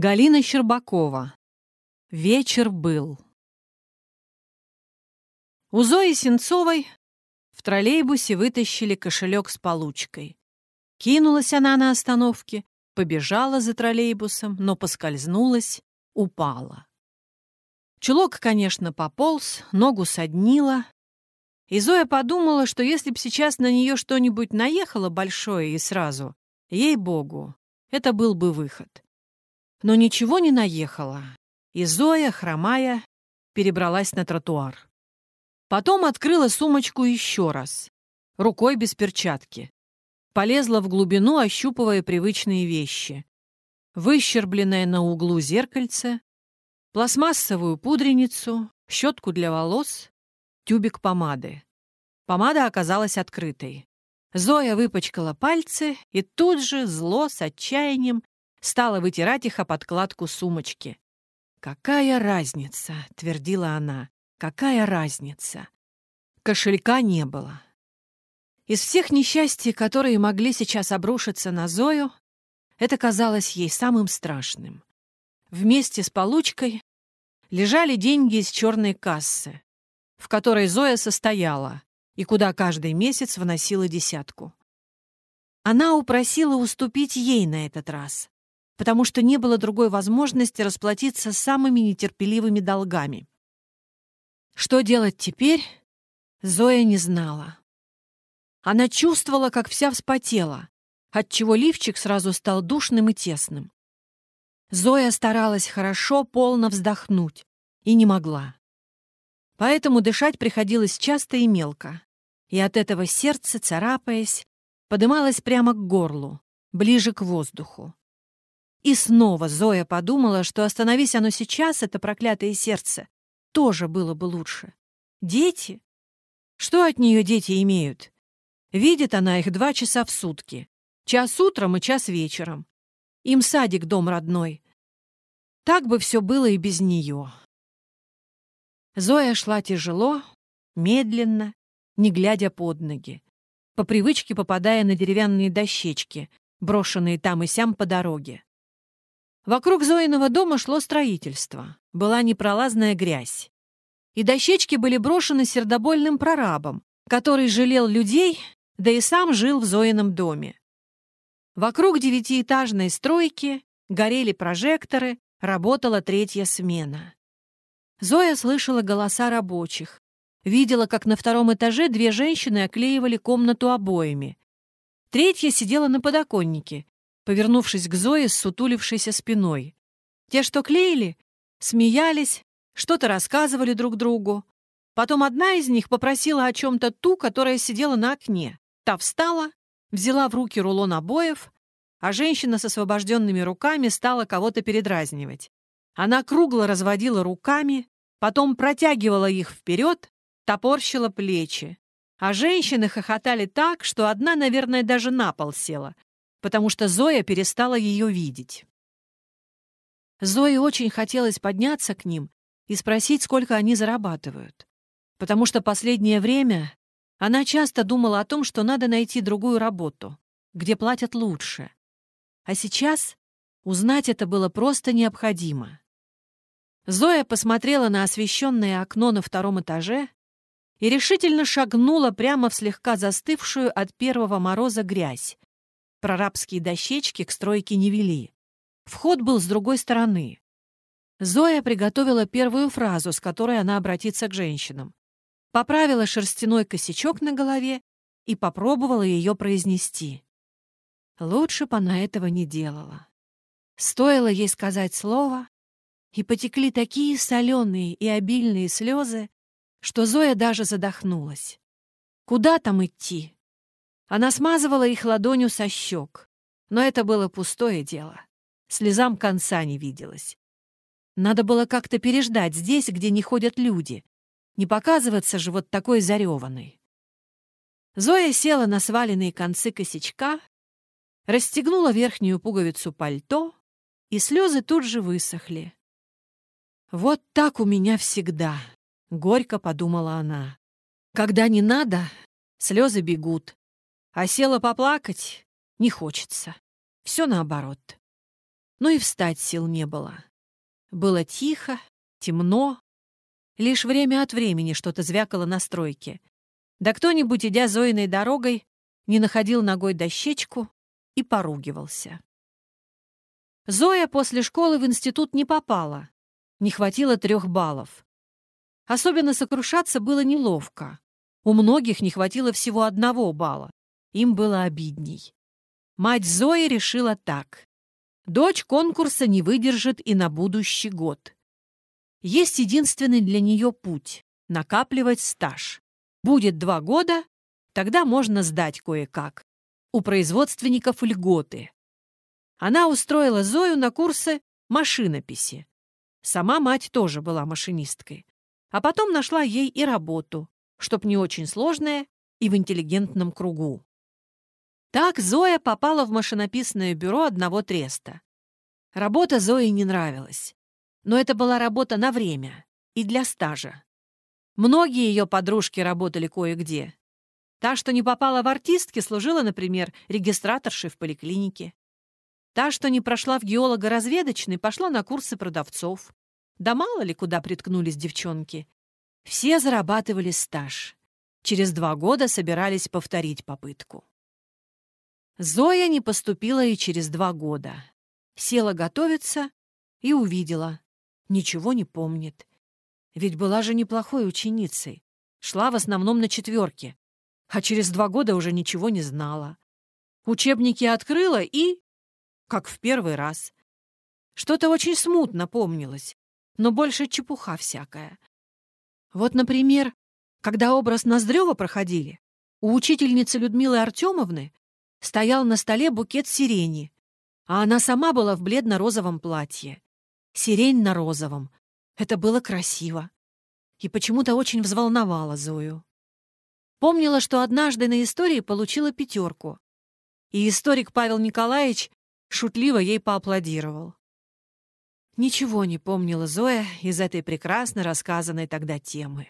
Галина Щербакова. Вечер был. У Зои Сенцовой в троллейбусе вытащили кошелек с получкой. Кинулась она на остановке, побежала за троллейбусом, но поскользнулась, упала. Чулок, конечно, пополз, ногу соднила. И Зоя подумала, что если б сейчас на нее что-нибудь наехало большое и сразу, ей-богу, это был бы выход но ничего не наехала, и Зоя, хромая, перебралась на тротуар. Потом открыла сумочку еще раз, рукой без перчатки. Полезла в глубину, ощупывая привычные вещи. Выщербленное на углу зеркальце, пластмассовую пудреницу, щетку для волос, тюбик помады. Помада оказалась открытой. Зоя выпачкала пальцы и тут же зло с отчаянием Стала вытирать их о подкладку сумочки. «Какая разница?» — твердила она. «Какая разница?» Кошелька не было. Из всех несчастий, которые могли сейчас обрушиться на Зою, это казалось ей самым страшным. Вместе с получкой лежали деньги из черной кассы, в которой Зоя состояла и куда каждый месяц вносила десятку. Она упросила уступить ей на этот раз, потому что не было другой возможности расплатиться самыми нетерпеливыми долгами. Что делать теперь, Зоя не знала. Она чувствовала, как вся вспотела, отчего лифчик сразу стал душным и тесным. Зоя старалась хорошо, полно вздохнуть, и не могла. Поэтому дышать приходилось часто и мелко, и от этого сердце, царапаясь, подымалось прямо к горлу, ближе к воздуху. И снова Зоя подумала, что остановись оно сейчас, это проклятое сердце, тоже было бы лучше. Дети? Что от нее дети имеют? Видит она их два часа в сутки. Час утром и час вечером. Им садик дом родной. Так бы все было и без нее. Зоя шла тяжело, медленно, не глядя под ноги, по привычке попадая на деревянные дощечки, брошенные там и сям по дороге. Вокруг Зоиного дома шло строительство. Была непролазная грязь. И дощечки были брошены сердобольным прорабом, который жалел людей, да и сам жил в Зоином доме. Вокруг девятиэтажной стройки горели прожекторы, работала третья смена. Зоя слышала голоса рабочих, видела, как на втором этаже две женщины оклеивали комнату обоями. Третья сидела на подоконнике повернувшись к Зое с сутулившейся спиной. Те, что клеили, смеялись, что-то рассказывали друг другу. Потом одна из них попросила о чем-то ту, которая сидела на окне. Та встала, взяла в руки рулон обоев, а женщина с освобожденными руками стала кого-то передразнивать. Она кругло разводила руками, потом протягивала их вперед, топорщила плечи. А женщины хохотали так, что одна, наверное, даже на пол села, потому что Зоя перестала ее видеть. Зое очень хотелось подняться к ним и спросить, сколько они зарабатывают, потому что последнее время она часто думала о том, что надо найти другую работу, где платят лучше. А сейчас узнать это было просто необходимо. Зоя посмотрела на освещенное окно на втором этаже и решительно шагнула прямо в слегка застывшую от первого мороза грязь, Прорабские дощечки к стройке не вели. Вход был с другой стороны. Зоя приготовила первую фразу, с которой она обратится к женщинам. Поправила шерстяной косячок на голове и попробовала ее произнести. Лучше бы она этого не делала. Стоило ей сказать слово, и потекли такие соленые и обильные слезы, что Зоя даже задохнулась. Куда там идти? Она смазывала их ладонью со щек. Но это было пустое дело. Слезам конца не виделось. Надо было как-то переждать здесь, где не ходят люди. Не показываться же вот такой зареванной. Зоя села на сваленные концы косячка, расстегнула верхнюю пуговицу пальто, и слезы тут же высохли. «Вот так у меня всегда», — горько подумала она. «Когда не надо, слезы бегут, а села поплакать не хочется. Все наоборот. Ну и встать сил не было. Было тихо, темно. Лишь время от времени что-то звякало на стройке. Да кто-нибудь, идя Зоиной дорогой, не находил ногой дощечку и поругивался. Зоя после школы в институт не попала. Не хватило трех баллов. Особенно сокрушаться было неловко. У многих не хватило всего одного балла им было обидней. Мать Зои решила так. Дочь конкурса не выдержит и на будущий год. Есть единственный для нее путь – накапливать стаж. Будет два года, тогда можно сдать кое-как. У производственников льготы. Она устроила Зою на курсы машинописи. Сама мать тоже была машинисткой. А потом нашла ей и работу, чтоб не очень сложная и в интеллигентном кругу. Так Зоя попала в машинописное бюро одного треста. Работа Зои не нравилась. Но это была работа на время и для стажа. Многие ее подружки работали кое-где. Та, что не попала в артистки, служила, например, регистраторшей в поликлинике. Та, что не прошла в геолого-разведочной, пошла на курсы продавцов. Да мало ли куда приткнулись девчонки. Все зарабатывали стаж. Через два года собирались повторить попытку. Зоя не поступила и через два года. Села готовиться и увидела. Ничего не помнит. Ведь была же неплохой ученицей. Шла в основном на четверке. А через два года уже ничего не знала. Учебники открыла и... Как в первый раз. Что-то очень смутно помнилось, но больше чепуха всякая. Вот, например, когда образ Ноздрева проходили, у учительницы Людмилы Артемовны стоял на столе букет сирени, а она сама была в бледно-розовом платье. Сирень на розовом. Это было красиво. И почему-то очень взволновало Зою. Помнила, что однажды на истории получила пятерку. И историк Павел Николаевич шутливо ей поаплодировал. Ничего не помнила Зоя из этой прекрасно рассказанной тогда темы.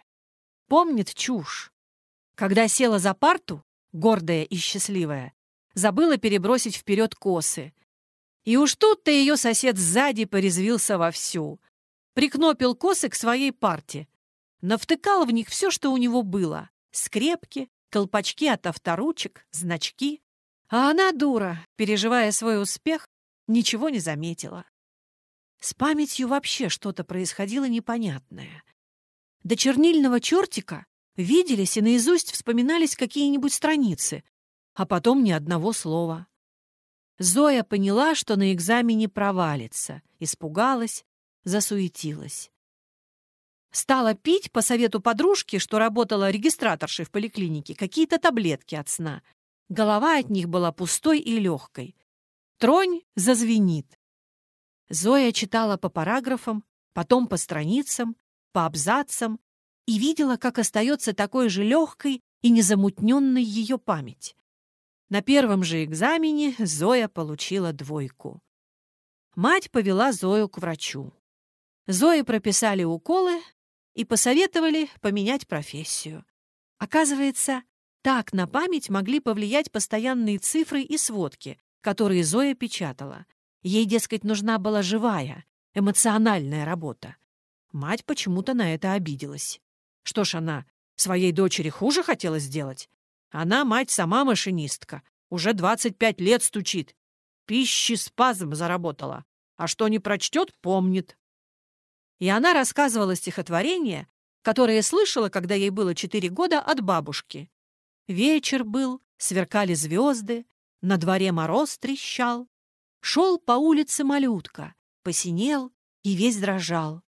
Помнит чушь. Когда села за парту, гордая и счастливая, забыла перебросить вперед косы. И уж тут-то ее сосед сзади порезвился вовсю. Прикнопил косы к своей парте. Навтыкал в них все, что у него было. Скрепки, колпачки от авторучек, значки. А она, дура, переживая свой успех, ничего не заметила. С памятью вообще что-то происходило непонятное. До чернильного чертика виделись и наизусть вспоминались какие-нибудь страницы, а потом ни одного слова. Зоя поняла, что на экзамене провалится, испугалась, засуетилась. Стала пить по совету подружки, что работала регистраторшей в поликлинике, какие-то таблетки от сна. Голова от них была пустой и легкой. Тронь зазвенит. Зоя читала по параграфам, потом по страницам, по абзацам и видела, как остается такой же легкой и незамутненной ее память. На первом же экзамене Зоя получила двойку. Мать повела Зою к врачу. Зои прописали уколы и посоветовали поменять профессию. Оказывается, так на память могли повлиять постоянные цифры и сводки, которые Зоя печатала. Ей, дескать, нужна была живая, эмоциональная работа. Мать почему-то на это обиделась. Что ж она, своей дочери хуже хотела сделать? Она, мать, сама машинистка. Уже 25 лет стучит. Пищи спазм заработала. А что не прочтет, помнит. И она рассказывала стихотворение, которое слышала, когда ей было четыре года, от бабушки. Вечер был, сверкали звезды, на дворе мороз трещал. Шел по улице малютка, посинел и весь дрожал.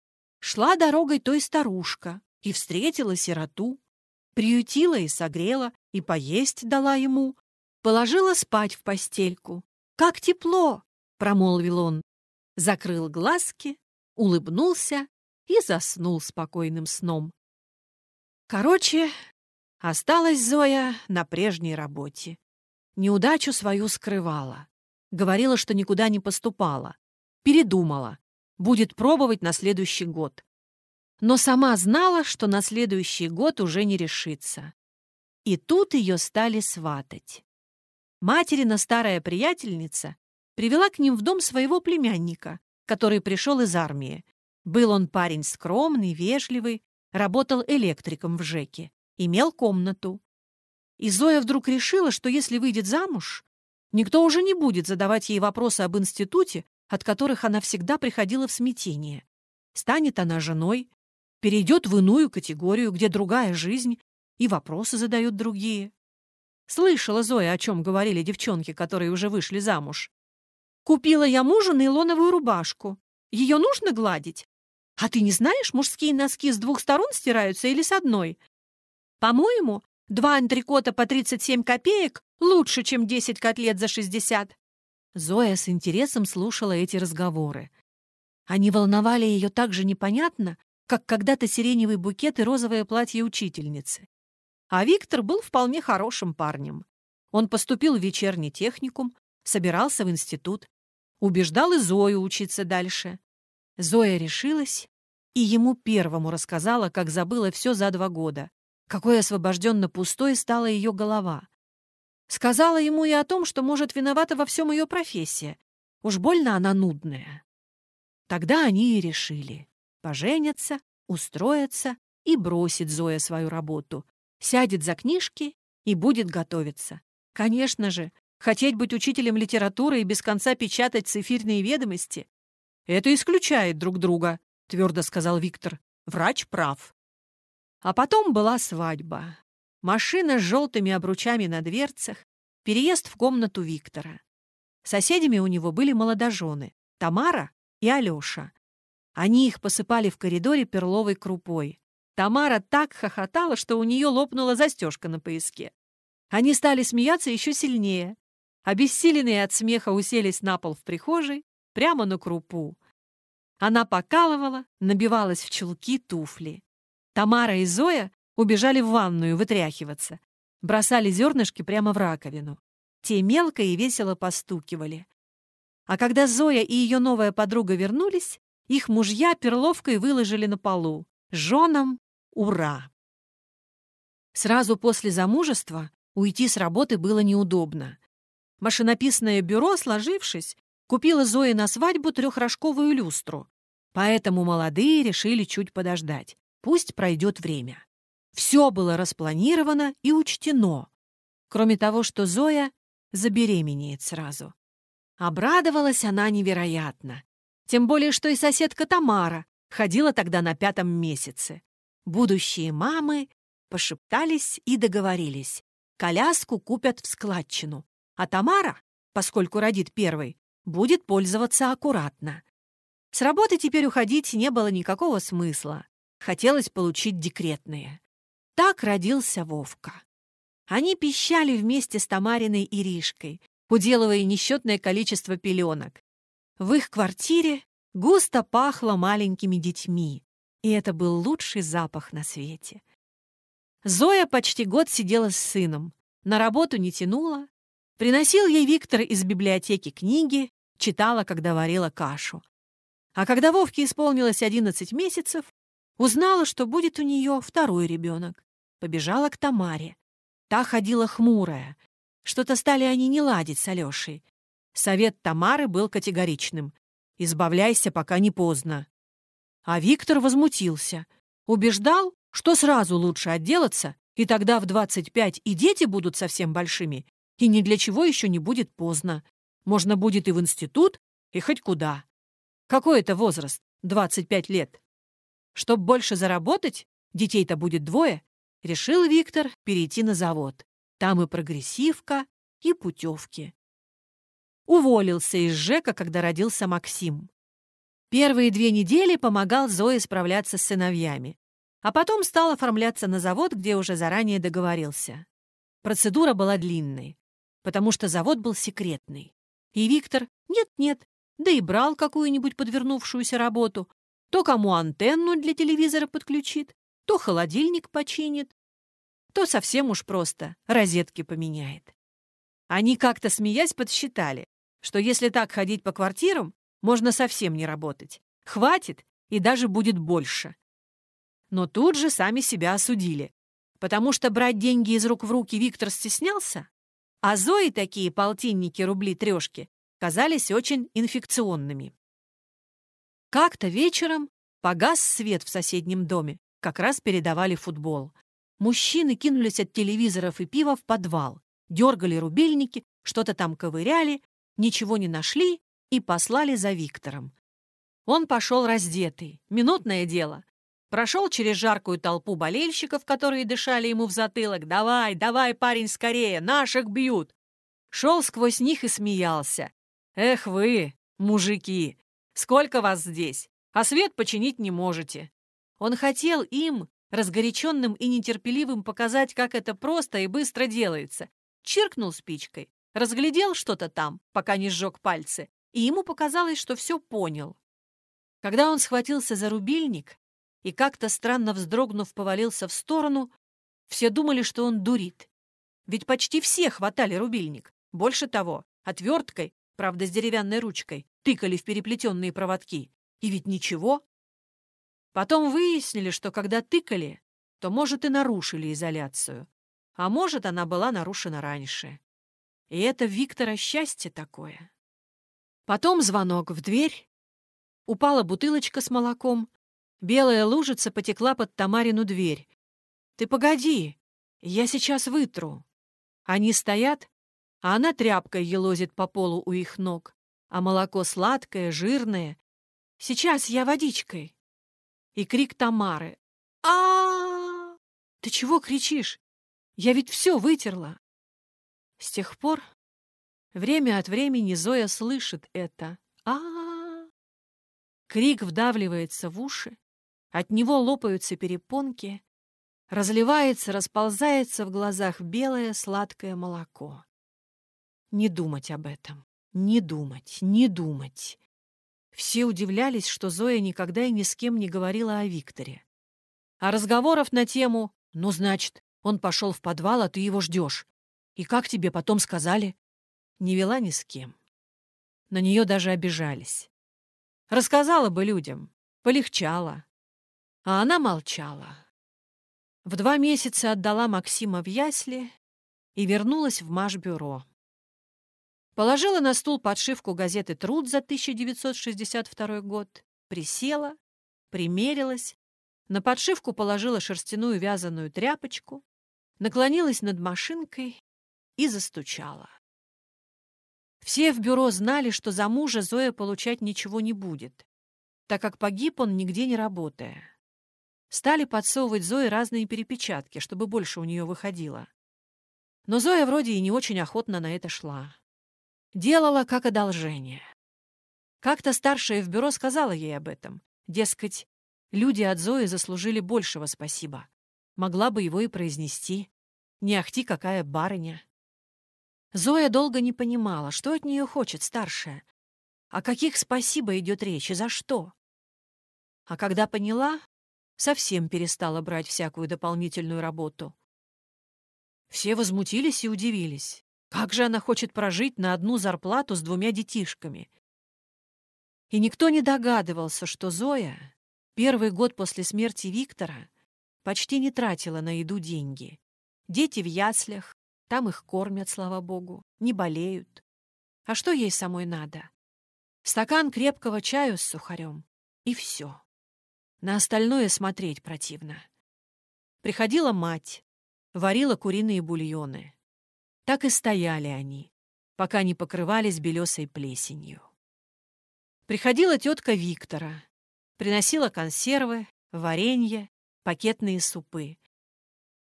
Шла дорогой той старушка и встретила сироту приютила и согрела, и поесть дала ему, положила спать в постельку. «Как тепло!» — промолвил он. Закрыл глазки, улыбнулся и заснул спокойным сном. Короче, осталась Зоя на прежней работе. Неудачу свою скрывала. Говорила, что никуда не поступала. Передумала. Будет пробовать на следующий год но сама знала, что на следующий год уже не решится. И тут ее стали сватать. Материна старая приятельница привела к ним в дом своего племянника, который пришел из армии. Был он парень скромный, вежливый, работал электриком в ЖЭКе, имел комнату. И Зоя вдруг решила, что если выйдет замуж, никто уже не будет задавать ей вопросы об институте, от которых она всегда приходила в смятение. Станет она женой, перейдет в иную категорию, где другая жизнь, и вопросы задают другие. Слышала Зоя, о чем говорили девчонки, которые уже вышли замуж. «Купила я мужу нейлоновую рубашку. Ее нужно гладить? А ты не знаешь, мужские носки с двух сторон стираются или с одной? По-моему, два антрикота по 37 копеек лучше, чем 10 котлет за 60. Зоя с интересом слушала эти разговоры. Они волновали ее так же непонятно, как когда-то сиреневый букет и розовое платье учительницы. А Виктор был вполне хорошим парнем. Он поступил в вечерний техникум, собирался в институт, убеждал и Зою учиться дальше. Зоя решилась и ему первому рассказала, как забыла все за два года, какой освобожденно пустой стала ее голова. Сказала ему и о том, что, может, виновата во всем ее профессия. Уж больно она нудная. Тогда они и решили поженятся, устроится и бросит Зоя свою работу, сядет за книжки и будет готовиться. Конечно же, хотеть быть учителем литературы и без конца печатать цифирные ведомости — это исключает друг друга, — твердо сказал Виктор. Врач прав. А потом была свадьба. Машина с желтыми обручами на дверцах, переезд в комнату Виктора. Соседями у него были молодожены — Тамара и Алеша. Они их посыпали в коридоре перловой крупой. Тамара так хохотала, что у нее лопнула застежка на пояске. Они стали смеяться еще сильнее. Обессиленные от смеха уселись на пол в прихожей, прямо на крупу. Она покалывала, набивалась в чулки туфли. Тамара и Зоя убежали в ванную вытряхиваться. Бросали зернышки прямо в раковину. Те мелко и весело постукивали. А когда Зоя и ее новая подруга вернулись, их мужья перловкой выложили на полу. Женам — ура! Сразу после замужества уйти с работы было неудобно. Машинописное бюро, сложившись, купило Зое на свадьбу трехрожковую люстру. Поэтому молодые решили чуть подождать. Пусть пройдет время. Все было распланировано и учтено. Кроме того, что Зоя забеременеет сразу. Обрадовалась она невероятно. Тем более, что и соседка Тамара ходила тогда на пятом месяце. Будущие мамы пошептались и договорились. Коляску купят в складчину. А Тамара, поскольку родит первой, будет пользоваться аккуратно. С работы теперь уходить не было никакого смысла. Хотелось получить декретные. Так родился Вовка. Они пищали вместе с Тамариной и Иришкой, уделывая несчетное количество пеленок. В их квартире густо пахло маленькими детьми, и это был лучший запах на свете. Зоя почти год сидела с сыном, на работу не тянула. Приносил ей Виктор из библиотеки книги, читала, когда варила кашу. А когда Вовке исполнилось 11 месяцев, узнала, что будет у нее второй ребенок. Побежала к Тамаре. Та ходила хмурая. Что-то стали они не ладить с Алешей. Совет Тамары был категоричным. «Избавляйся, пока не поздно». А Виктор возмутился. Убеждал, что сразу лучше отделаться, и тогда в 25 и дети будут совсем большими, и ни для чего еще не будет поздно. Можно будет и в институт, и хоть куда. Какой это возраст? 25 лет. Чтоб больше заработать, детей-то будет двое, решил Виктор перейти на завод. Там и прогрессивка, и путевки уволился из ЖЭКа, когда родился Максим. Первые две недели помогал Зое справляться с сыновьями, а потом стал оформляться на завод, где уже заранее договорился. Процедура была длинной, потому что завод был секретный. И Виктор нет-нет, да и брал какую-нибудь подвернувшуюся работу, то кому антенну для телевизора подключит, то холодильник починит, то совсем уж просто розетки поменяет. Они как-то, смеясь, подсчитали, что если так ходить по квартирам, можно совсем не работать. Хватит и даже будет больше. Но тут же сами себя осудили, потому что брать деньги из рук в руки Виктор стеснялся, а Зои такие полтинники, рубли, трешки казались очень инфекционными. Как-то вечером погас свет в соседнем доме, как раз передавали футбол. Мужчины кинулись от телевизоров и пива в подвал, дергали рубильники, что-то там ковыряли, ничего не нашли и послали за Виктором. Он пошел раздетый. Минутное дело. Прошел через жаркую толпу болельщиков, которые дышали ему в затылок. «Давай, давай, парень, скорее! Наших бьют!» Шел сквозь них и смеялся. «Эх вы, мужики! Сколько вас здесь! А свет починить не можете!» Он хотел им, разгоряченным и нетерпеливым, показать, как это просто и быстро делается. Чиркнул спичкой. Разглядел что-то там, пока не сжег пальцы, и ему показалось, что все понял. Когда он схватился за рубильник и как-то странно вздрогнув повалился в сторону, все думали, что он дурит. Ведь почти все хватали рубильник. Больше того, отверткой, правда, с деревянной ручкой, тыкали в переплетенные проводки. И ведь ничего. Потом выяснили, что когда тыкали, то, может, и нарушили изоляцию. А может, она была нарушена раньше. И это Виктора счастье такое. Потом звонок в дверь. Упала бутылочка с молоком. Белая лужица потекла под Тамарину дверь. «Ты погоди, я сейчас вытру». Они стоят, а она тряпкой елозит по полу у их ног, а молоко сладкое, жирное. «Сейчас я водичкой». И крик Тамары. а, -а, Ты чего кричишь? Я ведь все вытерла. С тех пор время от времени Зоя слышит это а, Крик вдавливается в уши, от него лопаются перепонки, разливается, расползается в глазах белое сладкое молоко. Не думать об этом, не думать, не думать. Все удивлялись, что Зоя никогда и ни с кем не говорила о Викторе. А разговоров на тему «Ну, значит, он пошел в подвал, а ты его ждешь. И как тебе потом сказали? Не вела ни с кем. На нее даже обижались. Рассказала бы людям, полегчала, А она молчала. В два месяца отдала Максима в ясли и вернулась в Машбюро. Положила на стул подшивку газеты «Труд» за 1962 год, присела, примерилась, на подшивку положила шерстяную вязаную тряпочку, наклонилась над машинкой и застучала. Все в бюро знали, что за мужа Зоя получать ничего не будет, так как погиб он нигде не работая. Стали подсовывать Зое разные перепечатки, чтобы больше у нее выходило. Но Зоя вроде и не очень охотно на это шла. Делала как одолжение. Как-то старшая в бюро сказала ей об этом. Дескать, люди от Зои заслужили большего спасибо. Могла бы его и произнести. Не ахти какая барыня. Зоя долго не понимала, что от нее хочет старшая. О каких спасибо идет речь и за что? А когда поняла, совсем перестала брать всякую дополнительную работу. Все возмутились и удивились. Как же она хочет прожить на одну зарплату с двумя детишками? И никто не догадывался, что Зоя первый год после смерти Виктора почти не тратила на еду деньги. Дети в яслях, там их кормят, слава богу, не болеют. А что ей самой надо? Стакан крепкого чаю с сухарем. И все. На остальное смотреть противно. Приходила мать, варила куриные бульоны. Так и стояли они, пока не покрывались белесой плесенью. Приходила тетка Виктора, приносила консервы, варенье, пакетные супы.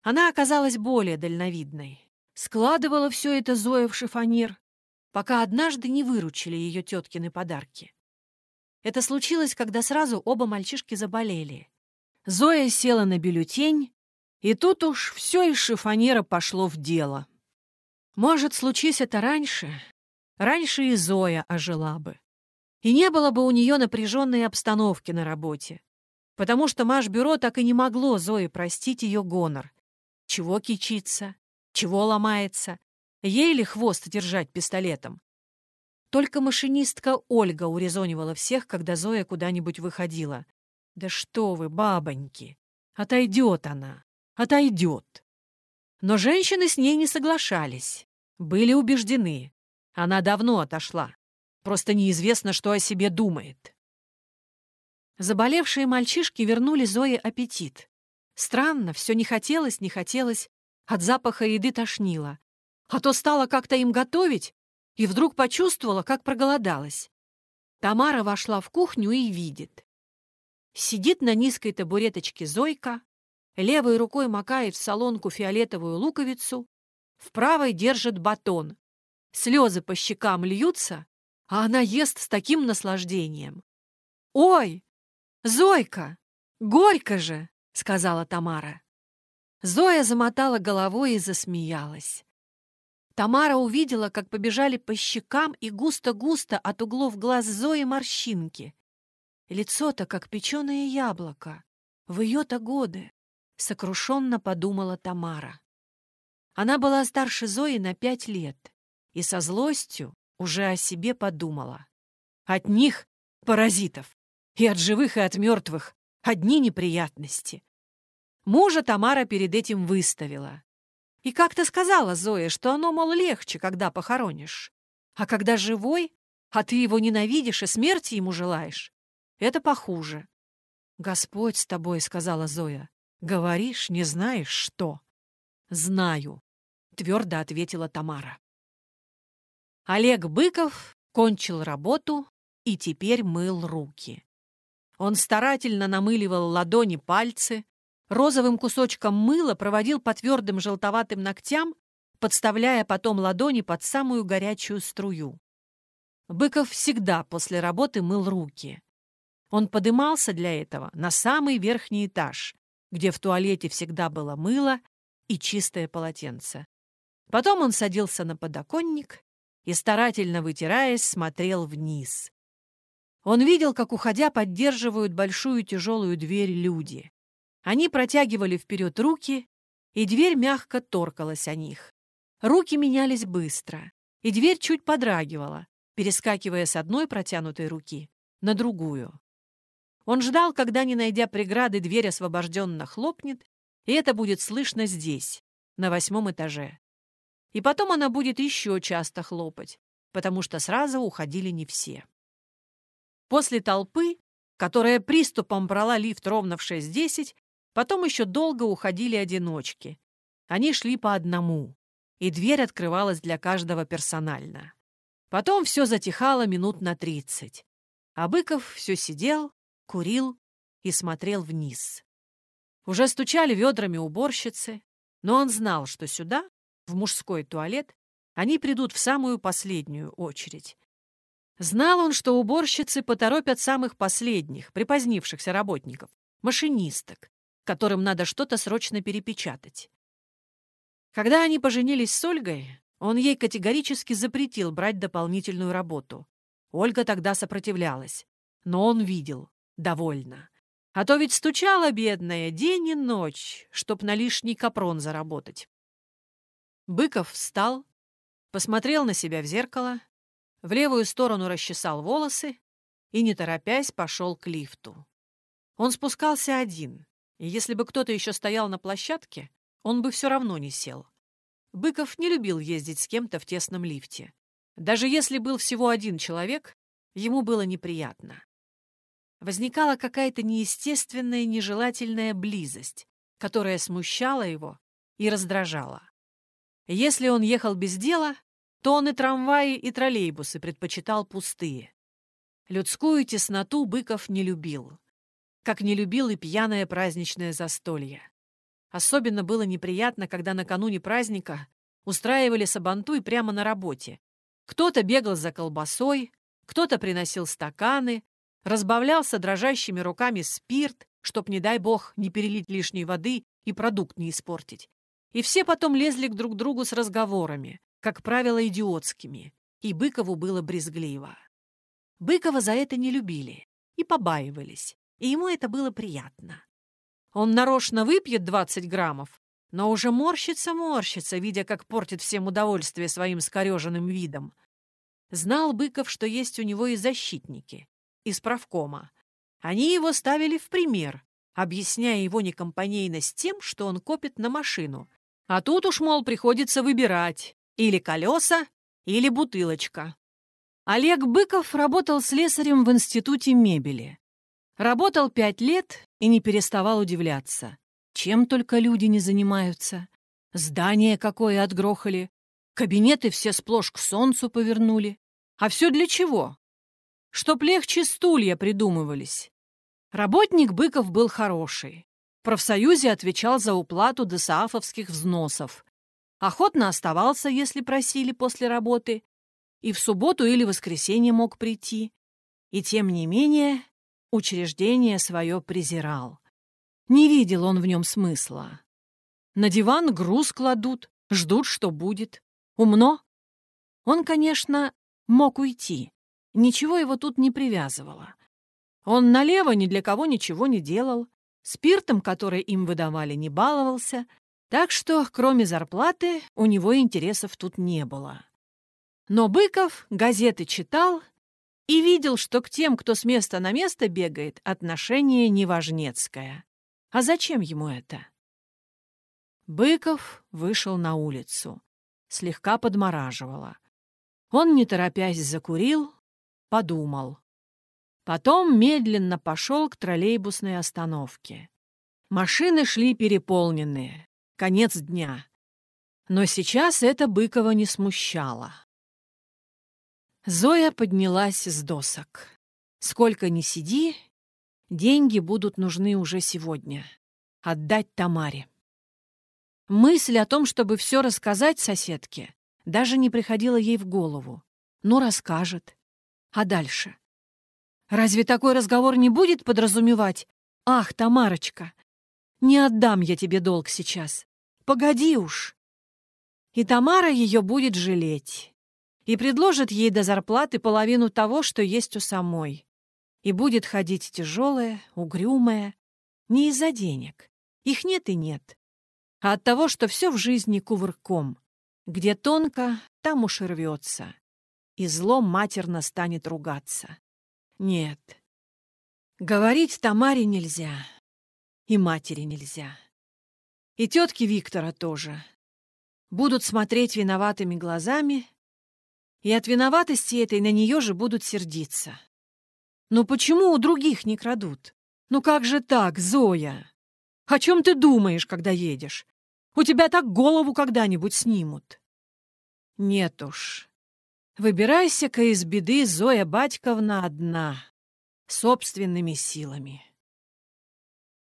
Она оказалась более дальновидной. Складывала все это Зоя в шифонер, пока однажды не выручили ее теткины подарки. Это случилось, когда сразу оба мальчишки заболели. Зоя села на бюллетень, и тут уж все из шифонера пошло в дело. Может, случись это раньше, раньше и Зоя ожила бы. И не было бы у нее напряженной обстановки на работе, потому что бюро так и не могло Зое простить ее гонор. Чего кичиться? Чего ломается? Ей ли хвост держать пистолетом? Только машинистка Ольга урезонивала всех, когда Зоя куда-нибудь выходила. «Да что вы, бабоньки! Отойдет она! Отойдет!» Но женщины с ней не соглашались, были убеждены. Она давно отошла, просто неизвестно, что о себе думает. Заболевшие мальчишки вернули Зое аппетит. Странно, все не хотелось, не хотелось, от запаха еды тошнило. А то стала как-то им готовить, и вдруг почувствовала, как проголодалась. Тамара вошла в кухню и видит. Сидит на низкой табуреточке Зойка, левой рукой макает в солонку фиолетовую луковицу, в правой держит батон. Слезы по щекам льются, а она ест с таким наслаждением. «Ой, Зойка, горько же!» — сказала Тамара. Зоя замотала головой и засмеялась. Тамара увидела, как побежали по щекам и густо-густо от углов глаз Зои морщинки. Лицо-то, как печеное яблоко. В ее-то годы, — сокрушенно подумала Тамара. Она была старше Зои на пять лет и со злостью уже о себе подумала. От них, паразитов, и от живых, и от мертвых, одни неприятности. Мужа Тамара перед этим выставила. И как-то сказала Зоя, что оно, мол, легче, когда похоронишь. А когда живой, а ты его ненавидишь и смерти ему желаешь, это похуже. «Господь с тобой», — сказала Зоя. «Говоришь, не знаешь, что?» «Знаю», — твердо ответила Тамара. Олег Быков кончил работу и теперь мыл руки. Он старательно намыливал ладони пальцы, розовым кусочком мыла проводил по твердым желтоватым ногтям, подставляя потом ладони под самую горячую струю. Быков всегда после работы мыл руки. Он подымался для этого на самый верхний этаж, где в туалете всегда было мыло и чистое полотенце. Потом он садился на подоконник и, старательно вытираясь, смотрел вниз. Он видел, как, уходя, поддерживают большую тяжелую дверь люди. Они протягивали вперед руки, и дверь мягко торкалась о них. Руки менялись быстро, и дверь чуть подрагивала, перескакивая с одной протянутой руки на другую. Он ждал, когда, не найдя преграды, дверь освобожденно хлопнет, и это будет слышно здесь, на восьмом этаже. И потом она будет еще часто хлопать, потому что сразу уходили не все. После толпы, которая приступом брала лифт ровно в 6.10, Потом еще долго уходили одиночки. Они шли по одному, и дверь открывалась для каждого персонально. Потом все затихало минут на тридцать. А Быков все сидел, курил и смотрел вниз. Уже стучали ведрами уборщицы, но он знал, что сюда, в мужской туалет, они придут в самую последнюю очередь. Знал он, что уборщицы поторопят самых последних, припозднившихся работников, машинисток, которым надо что-то срочно перепечатать. Когда они поженились с Ольгой, он ей категорически запретил брать дополнительную работу. Ольга тогда сопротивлялась, но он видел, довольно. А то ведь стучала бедная день и ночь, чтоб на лишний капрон заработать. Быков встал, посмотрел на себя в зеркало, в левую сторону расчесал волосы и, не торопясь, пошел к лифту. Он спускался один. И если бы кто-то еще стоял на площадке, он бы все равно не сел. Быков не любил ездить с кем-то в тесном лифте. Даже если был всего один человек, ему было неприятно. Возникала какая-то неестественная, нежелательная близость, которая смущала его и раздражала. Если он ехал без дела, то он и трамваи, и троллейбусы предпочитал пустые. Людскую тесноту Быков не любил как не любил и пьяное праздничное застолье. Особенно было неприятно, когда накануне праздника устраивали сабантуй прямо на работе. Кто-то бегал за колбасой, кто-то приносил стаканы, разбавлялся дрожащими руками спирт, чтоб, не дай бог, не перелить лишней воды и продукт не испортить. И все потом лезли к друг другу с разговорами, как правило, идиотскими, и Быкову было брезгливо. Быкова за это не любили и побаивались и ему это было приятно. Он нарочно выпьет 20 граммов, но уже морщится-морщится, видя, как портит всем удовольствие своим скореженным видом. Знал Быков, что есть у него и защитники, из правкома. Они его ставили в пример, объясняя его некомпанейность тем, что он копит на машину. А тут уж, мол, приходится выбирать или колеса, или бутылочка. Олег Быков работал слесарем в Институте мебели. Работал пять лет и не переставал удивляться. Чем только люди не занимаются. Здание какое отгрохали, кабинеты все сплошь к солнцу повернули. А все для чего? Чтоб легче стулья придумывались. Работник Быков был хороший. В профсоюзе отвечал за уплату досаафовских взносов. Охотно оставался, если просили после работы, и в субботу или воскресенье мог прийти. И тем не менее, учреждение свое презирал. Не видел он в нем смысла. На диван груз кладут, ждут, что будет. Умно? Он, конечно, мог уйти. Ничего его тут не привязывало. Он налево ни для кого ничего не делал, спиртом, который им выдавали, не баловался, так что, кроме зарплаты, у него интересов тут не было. Но Быков газеты читал и видел, что к тем, кто с места на место бегает, отношение неважнецкое. А зачем ему это? Быков вышел на улицу. Слегка подмораживало. Он, не торопясь, закурил, подумал. Потом медленно пошел к троллейбусной остановке. Машины шли переполненные. Конец дня. Но сейчас это Быкова не смущало. Зоя поднялась с досок. Сколько ни сиди, деньги будут нужны уже сегодня. Отдать Тамаре. Мысль о том, чтобы все рассказать соседке, даже не приходила ей в голову. Ну, расскажет. А дальше? Разве такой разговор не будет подразумевать? Ах, Тамарочка, не отдам я тебе долг сейчас. Погоди уж. И Тамара ее будет жалеть и предложит ей до зарплаты половину того, что есть у самой. И будет ходить тяжелая, угрюмая, не из-за денег. Их нет и нет. А от того, что все в жизни кувырком. Где тонко, там уж и рвется. И зло матерно станет ругаться. Нет. Говорить Тамаре нельзя. И матери нельзя. И тетке Виктора тоже. Будут смотреть виноватыми глазами, и от виноватости этой на нее же будут сердиться. Но почему у других не крадут? Ну как же так, Зоя? О чем ты думаешь, когда едешь? У тебя так голову когда-нибудь снимут. Нет уж. Выбирайся-ка из беды, Зоя Батьковна, одна, собственными силами.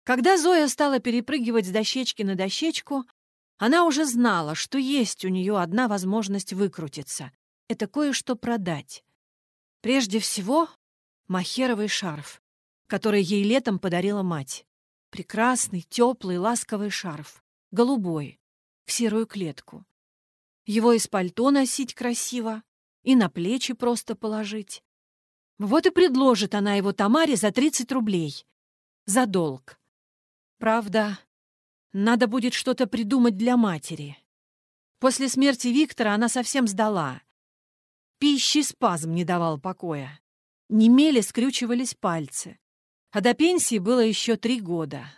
Когда Зоя стала перепрыгивать с дощечки на дощечку, она уже знала, что есть у нее одна возможность выкрутиться, это кое-что продать. Прежде всего, махеровый шарф, который ей летом подарила мать. Прекрасный, теплый, ласковый шарф, голубой, в серую клетку. Его из пальто носить красиво и на плечи просто положить. Вот и предложит она его Тамаре за 30 рублей. За долг. Правда, надо будет что-то придумать для матери. После смерти Виктора она совсем сдала. Пищи спазм не давал покоя. Немели скрючивались пальцы. А до пенсии было еще три года.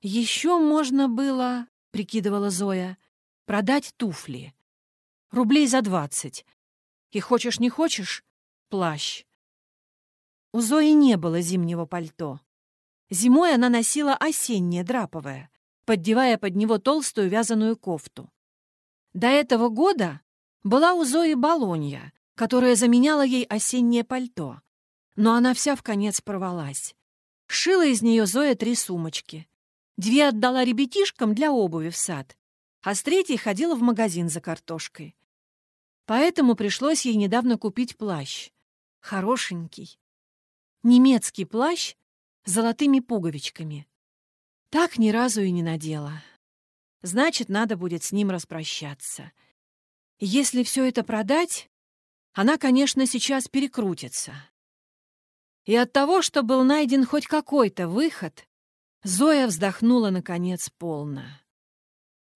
«Еще можно было, — прикидывала Зоя, — продать туфли. Рублей за двадцать. И хочешь не хочешь — плащ. У Зои не было зимнего пальто. Зимой она носила осеннее драповое, поддевая под него толстую вязаную кофту. До этого года была у Зои Болонья, которая заменяла ей осеннее пальто. Но она вся в конец порвалась. Шила из нее Зоя три сумочки. Две отдала ребятишкам для обуви в сад, а с третьей ходила в магазин за картошкой. Поэтому пришлось ей недавно купить плащ. Хорошенький. Немецкий плащ с золотыми пуговичками. Так ни разу и не надела. Значит, надо будет с ним распрощаться. Если все это продать, она, конечно, сейчас перекрутится. И от того, что был найден хоть какой-то выход, Зоя вздохнула, наконец, полно.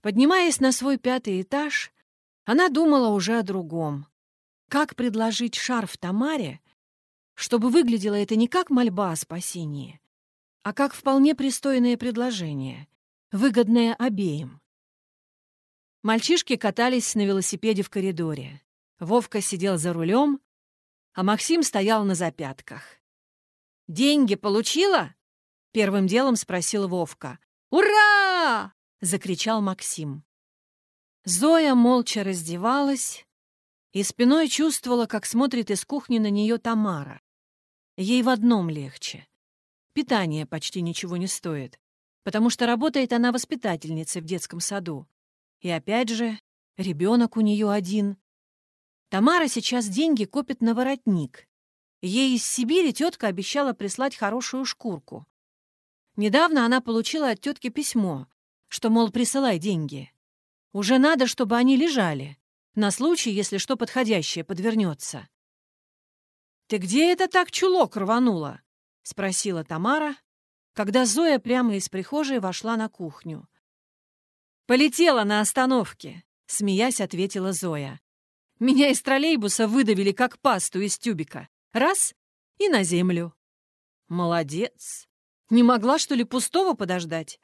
Поднимаясь на свой пятый этаж, она думала уже о другом. Как предложить шарф Тамаре, чтобы выглядело это не как мольба о спасении, а как вполне пристойное предложение, выгодное обеим. Мальчишки катались на велосипеде в коридоре. Вовка сидел за рулем, а Максим стоял на запятках. «Деньги получила?» — первым делом спросил Вовка. «Ура!» — закричал Максим. Зоя молча раздевалась и спиной чувствовала, как смотрит из кухни на нее Тамара. Ей в одном легче. Питание почти ничего не стоит, потому что работает она воспитательницей в детском саду. И опять же, ребенок у нее один. Тамара сейчас деньги копит на воротник. Ей из Сибири тетка обещала прислать хорошую шкурку. Недавно она получила от тетки письмо, что, мол, присылай деньги. Уже надо, чтобы они лежали, на случай, если что подходящее подвернется. «Ты где это так чулок рванула?» — спросила Тамара, когда Зоя прямо из прихожей вошла на кухню. «Полетела на остановке», — смеясь ответила Зоя. «Меня из троллейбуса выдавили, как пасту из тюбика. Раз — и на землю». «Молодец. Не могла, что ли, пустого подождать?»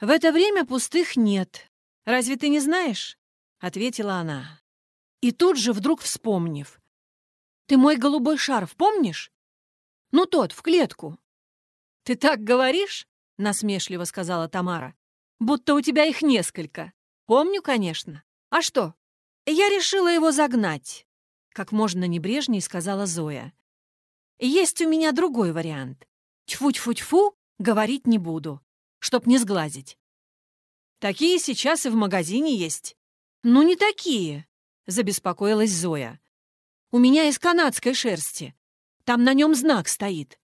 «В это время пустых нет. Разве ты не знаешь?» — ответила она. И тут же вдруг вспомнив. «Ты мой голубой шарф помнишь? Ну, тот, в клетку». «Ты так говоришь?» — насмешливо сказала Тамара будто у тебя их несколько. Помню, конечно. А что? Я решила его загнать, как можно небрежнее, сказала Зоя. Есть у меня другой вариант. Тьфу-тьфу-тьфу, говорить не буду, чтоб не сглазить. Такие сейчас и в магазине есть. Ну, не такие, забеспокоилась Зоя. У меня из канадской шерсти. Там на нем знак стоит.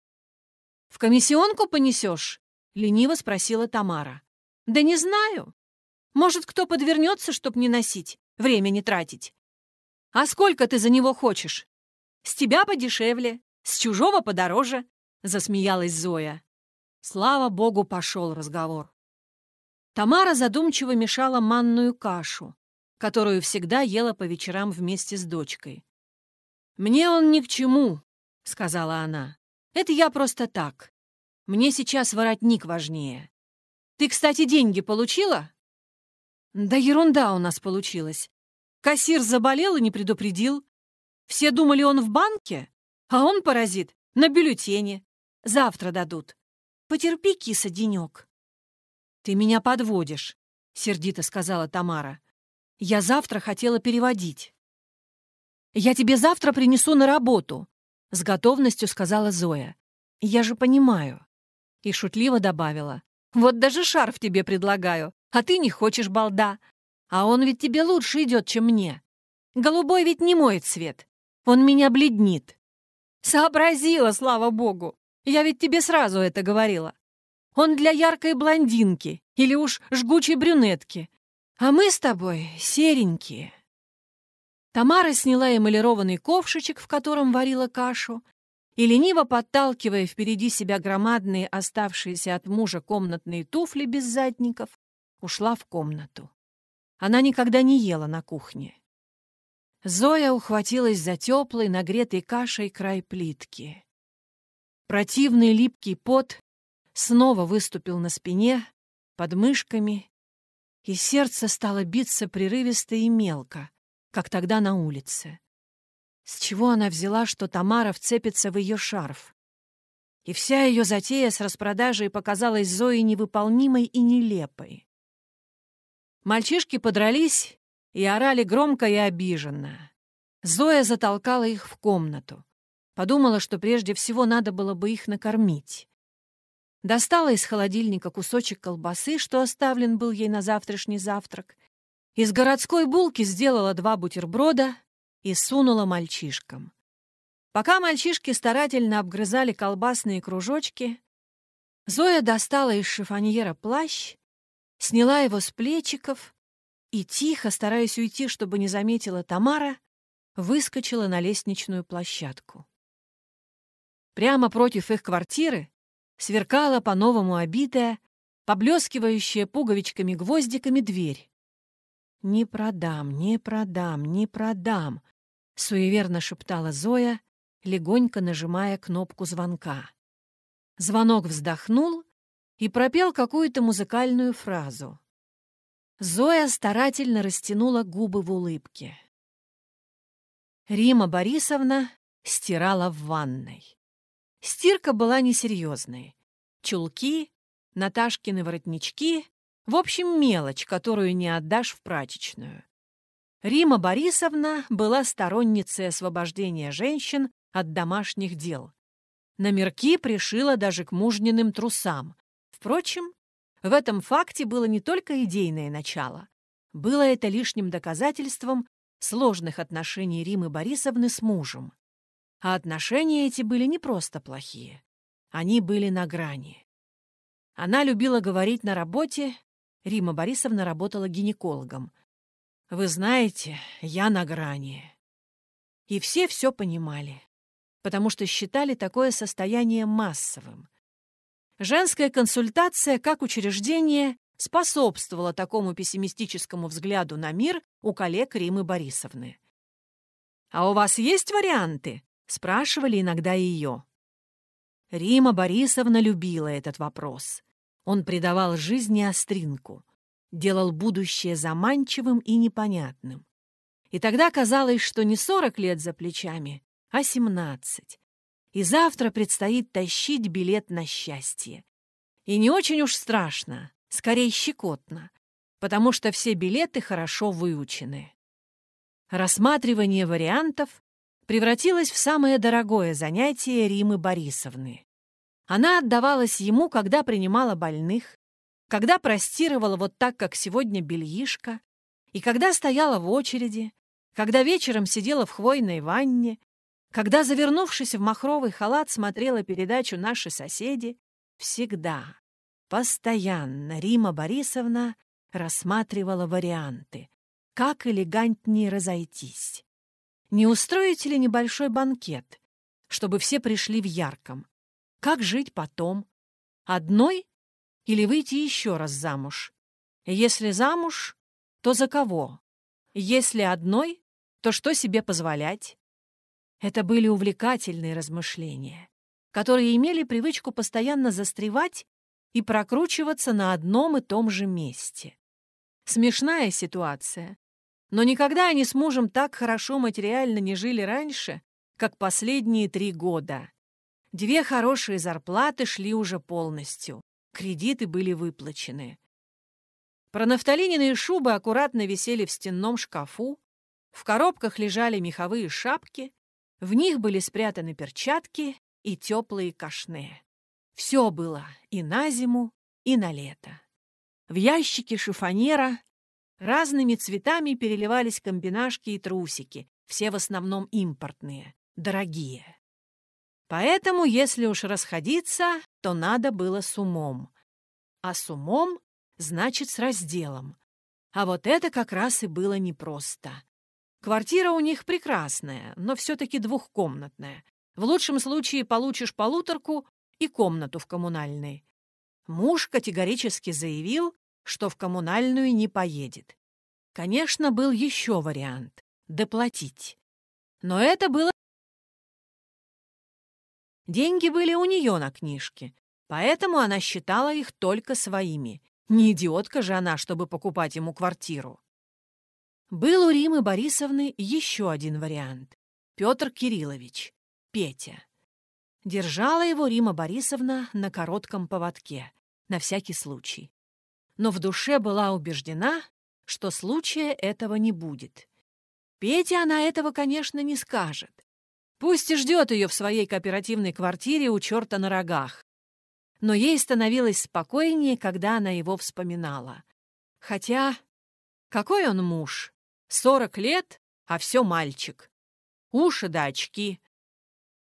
«В комиссионку понесешь?» — лениво спросила Тамара. Да не знаю. Может, кто подвернется, чтоб не носить, время не тратить. А сколько ты за него хочешь? С тебя подешевле, с чужого подороже, засмеялась Зоя. Слава богу, пошел разговор. Тамара задумчиво мешала манную кашу, которую всегда ела по вечерам вместе с дочкой. «Мне он ни к чему», — сказала она. «Это я просто так. Мне сейчас воротник важнее». Ты, кстати, деньги получила?» «Да ерунда у нас получилась. Кассир заболел и не предупредил. Все думали, он в банке, а он, паразит, на бюллетене. Завтра дадут. Потерпи, киса, денек». «Ты меня подводишь», — сердито сказала Тамара. «Я завтра хотела переводить». «Я тебе завтра принесу на работу», — с готовностью сказала Зоя. «Я же понимаю». И шутливо добавила. Вот даже шарф тебе предлагаю, а ты не хочешь балда. А он ведь тебе лучше идет, чем мне. Голубой ведь не мой цвет. Он меня бледнит. Сообразила, слава богу. Я ведь тебе сразу это говорила. Он для яркой блондинки или уж жгучей брюнетки. А мы с тобой серенькие. Тамара сняла эмалированный ковшичек, в котором варила кашу, и, лениво подталкивая впереди себя громадные оставшиеся от мужа комнатные туфли без задников, ушла в комнату. Она никогда не ела на кухне. Зоя ухватилась за теплый, нагретый кашей край плитки. Противный липкий пот снова выступил на спине, под мышками, и сердце стало биться прерывисто и мелко, как тогда на улице. С чего она взяла, что Тамара вцепится в ее шарф? И вся ее затея с распродажей показалась Зое невыполнимой и нелепой. Мальчишки подрались и орали громко и обиженно. Зоя затолкала их в комнату. Подумала, что прежде всего надо было бы их накормить. Достала из холодильника кусочек колбасы, что оставлен был ей на завтрашний завтрак. Из городской булки сделала два бутерброда, и сунула мальчишкам. Пока мальчишки старательно обгрызали колбасные кружочки, Зоя достала из шифоньера плащ, сняла его с плечиков и, тихо, стараясь уйти, чтобы не заметила Тамара, выскочила на лестничную площадку. Прямо против их квартиры сверкала по-новому обитая, поблескивающая пуговичками-гвоздиками дверь. «Не продам, не продам, не продам!» — суеверно шептала Зоя, легонько нажимая кнопку звонка. Звонок вздохнул и пропел какую-то музыкальную фразу. Зоя старательно растянула губы в улыбке. Рима Борисовна стирала в ванной. Стирка была несерьезной. Чулки, Наташкины воротнички, в общем, мелочь, которую не отдашь в прачечную. Рима Борисовна была сторонницей освобождения женщин от домашних дел. Номерки пришила даже к мужниным трусам. Впрочем, в этом факте было не только идейное начало. Было это лишним доказательством сложных отношений Римы Борисовны с мужем. А отношения эти были не просто плохие. Они были на грани. Она любила говорить на работе, Рима Борисовна работала гинекологом. «Вы знаете, я на грани». И все все понимали, потому что считали такое состояние массовым. Женская консультация как учреждение способствовала такому пессимистическому взгляду на мир у коллег Римы Борисовны. «А у вас есть варианты?» — спрашивали иногда ее. Рима Борисовна любила этот вопрос. Он придавал жизни остринку, делал будущее заманчивым и непонятным. И тогда казалось, что не 40 лет за плечами, а 17. И завтра предстоит тащить билет на счастье. И не очень уж страшно, скорее щекотно, потому что все билеты хорошо выучены. Рассматривание вариантов превратилось в самое дорогое занятие Римы Борисовны. Она отдавалась ему, когда принимала больных, когда простировала вот так, как сегодня, бельишко, и когда стояла в очереди, когда вечером сидела в хвойной ванне, когда, завернувшись в махровый халат, смотрела передачу «Наши соседи», всегда, постоянно Рима Борисовна рассматривала варианты, как элегантнее разойтись. Не устроить ли небольшой банкет, чтобы все пришли в ярком, как жить потом? Одной или выйти еще раз замуж? Если замуж, то за кого? Если одной, то что себе позволять? Это были увлекательные размышления, которые имели привычку постоянно застревать и прокручиваться на одном и том же месте. Смешная ситуация. Но никогда они с мужем так хорошо материально не жили раньше, как последние три года. Две хорошие зарплаты шли уже полностью. Кредиты были выплачены. Пронавтолиненные шубы аккуратно висели в стенном шкафу, в коробках лежали меховые шапки, в них были спрятаны перчатки и теплые кашне. Все было и на зиму, и на лето. В ящике шифонера разными цветами переливались комбинашки и трусики, все в основном импортные, дорогие. Поэтому, если уж расходиться, то надо было с умом. А с умом значит с разделом. А вот это как раз и было непросто. Квартира у них прекрасная, но все-таки двухкомнатная. В лучшем случае получишь полуторку и комнату в коммунальной. Муж категорически заявил, что в коммунальную не поедет. Конечно, был еще вариант — доплатить. Но это было Деньги были у нее на книжке, поэтому она считала их только своими. Не идиотка же она, чтобы покупать ему квартиру. Был у Римы Борисовны еще один вариант. Петр Кириллович, Петя. Держала его Рима Борисовна на коротком поводке, на всякий случай. Но в душе была убеждена, что случая этого не будет. Пете она этого, конечно, не скажет. Пусть и ждет ее в своей кооперативной квартире у черта на рогах. Но ей становилось спокойнее, когда она его вспоминала. Хотя, какой он муж? Сорок лет, а все мальчик. Уши да очки.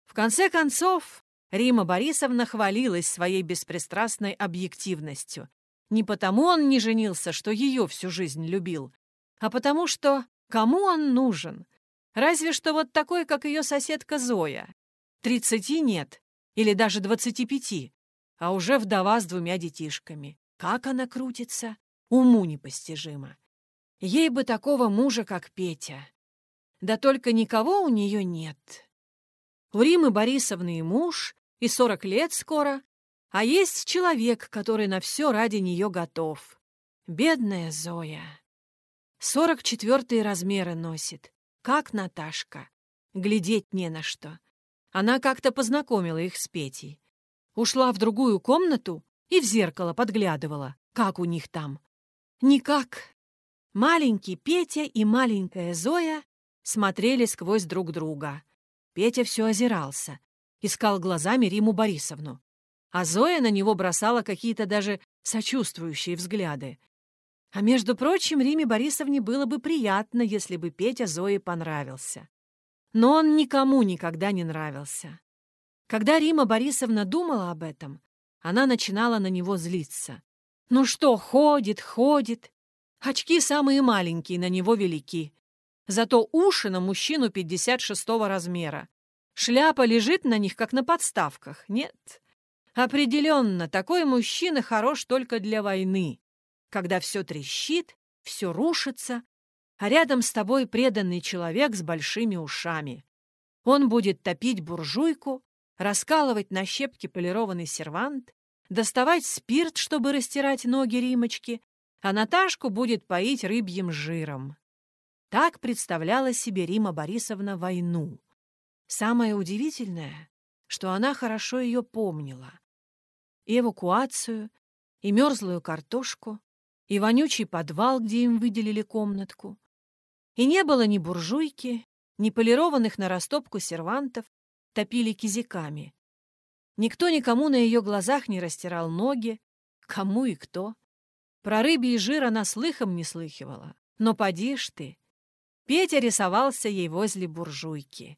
В конце концов, Рима Борисовна хвалилась своей беспристрастной объективностью. Не потому он не женился, что ее всю жизнь любил, а потому что кому он нужен — Разве что вот такой, как ее соседка Зоя. Тридцати нет, или даже двадцати пяти, а уже вдова с двумя детишками. Как она крутится, уму непостижимо. Ей бы такого мужа, как Петя. Да только никого у нее нет. У Римы Борисовны и муж, и сорок лет скоро, а есть человек, который на все ради нее готов. Бедная Зоя. Сорок четвертые размеры носит. Как Наташка? Глядеть не на что. Она как-то познакомила их с Петей. Ушла в другую комнату и в зеркало подглядывала, как у них там. Никак. Маленький Петя и маленькая Зоя смотрели сквозь друг друга. Петя все озирался, искал глазами Риму Борисовну. А Зоя на него бросала какие-то даже сочувствующие взгляды. А между прочим, Риме Борисовне было бы приятно, если бы Петя Зое понравился. Но он никому никогда не нравился. Когда Рима Борисовна думала об этом, она начинала на него злиться. Ну что, ходит, ходит. Очки самые маленькие, на него велики. Зато уши на мужчину 56-го размера. Шляпа лежит на них, как на подставках. Нет. Определенно, такой мужчина хорош только для войны когда все трещит, все рушится, а рядом с тобой преданный человек с большими ушами. Он будет топить буржуйку, раскалывать на щепки полированный сервант, доставать спирт, чтобы растирать ноги Римочки, а Наташку будет поить рыбьим жиром. Так представляла себе Рима Борисовна войну. Самое удивительное, что она хорошо ее помнила. И эвакуацию, и мерзлую картошку, и вонючий подвал, где им выделили комнатку. И не было ни буржуйки, ни полированных на растопку сервантов, топили кизиками. Никто никому на ее глазах не растирал ноги, кому и кто. Про рыбий жир она слыхом не слыхивала. Но поди ж ты. Петя рисовался ей возле буржуйки.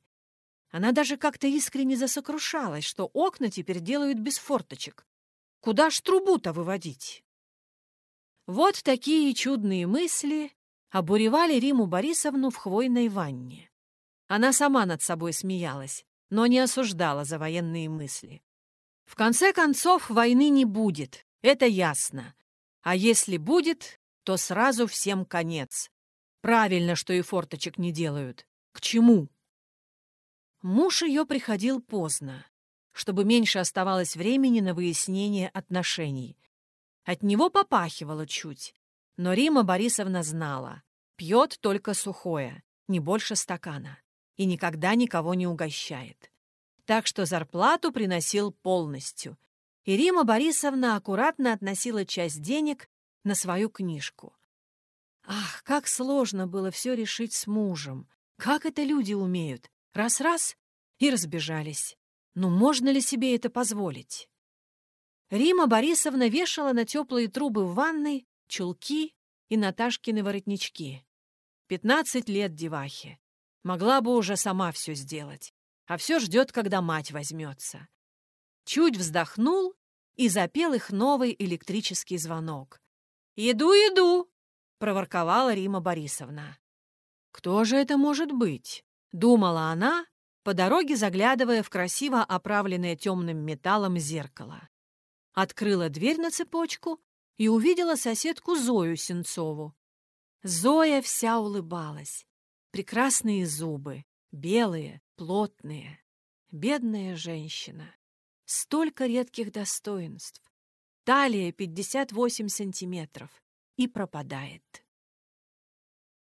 Она даже как-то искренне засокрушалась, что окна теперь делают без форточек. Куда ж трубу-то выводить? Вот такие чудные мысли обуревали Риму Борисовну в хвойной ванне. Она сама над собой смеялась, но не осуждала за военные мысли. В конце концов, войны не будет, это ясно. А если будет, то сразу всем конец. Правильно, что и форточек не делают. К чему? Муж ее приходил поздно, чтобы меньше оставалось времени на выяснение отношений. От него попахивало чуть. Но Рима Борисовна знала. Пьет только сухое, не больше стакана. И никогда никого не угощает. Так что зарплату приносил полностью. И Рима Борисовна аккуратно относила часть денег на свою книжку. Ах, как сложно было все решить с мужем. Как это люди умеют? Раз-раз и разбежались. Ну, можно ли себе это позволить? Рима Борисовна вешала на теплые трубы в ванной чулки и Наташкины воротнички. Пятнадцать лет девахи. Могла бы уже сама все сделать. А все ждет, когда мать возьмется. Чуть вздохнул и запел их новый электрический звонок. «Иду, иду!» — проворковала Рима Борисовна. «Кто же это может быть?» — думала она, по дороге заглядывая в красиво оправленное темным металлом зеркало. Открыла дверь на цепочку и увидела соседку Зою Сенцову. Зоя вся улыбалась. Прекрасные зубы, белые, плотные. Бедная женщина. Столько редких достоинств. Талия 58 сантиметров. И пропадает.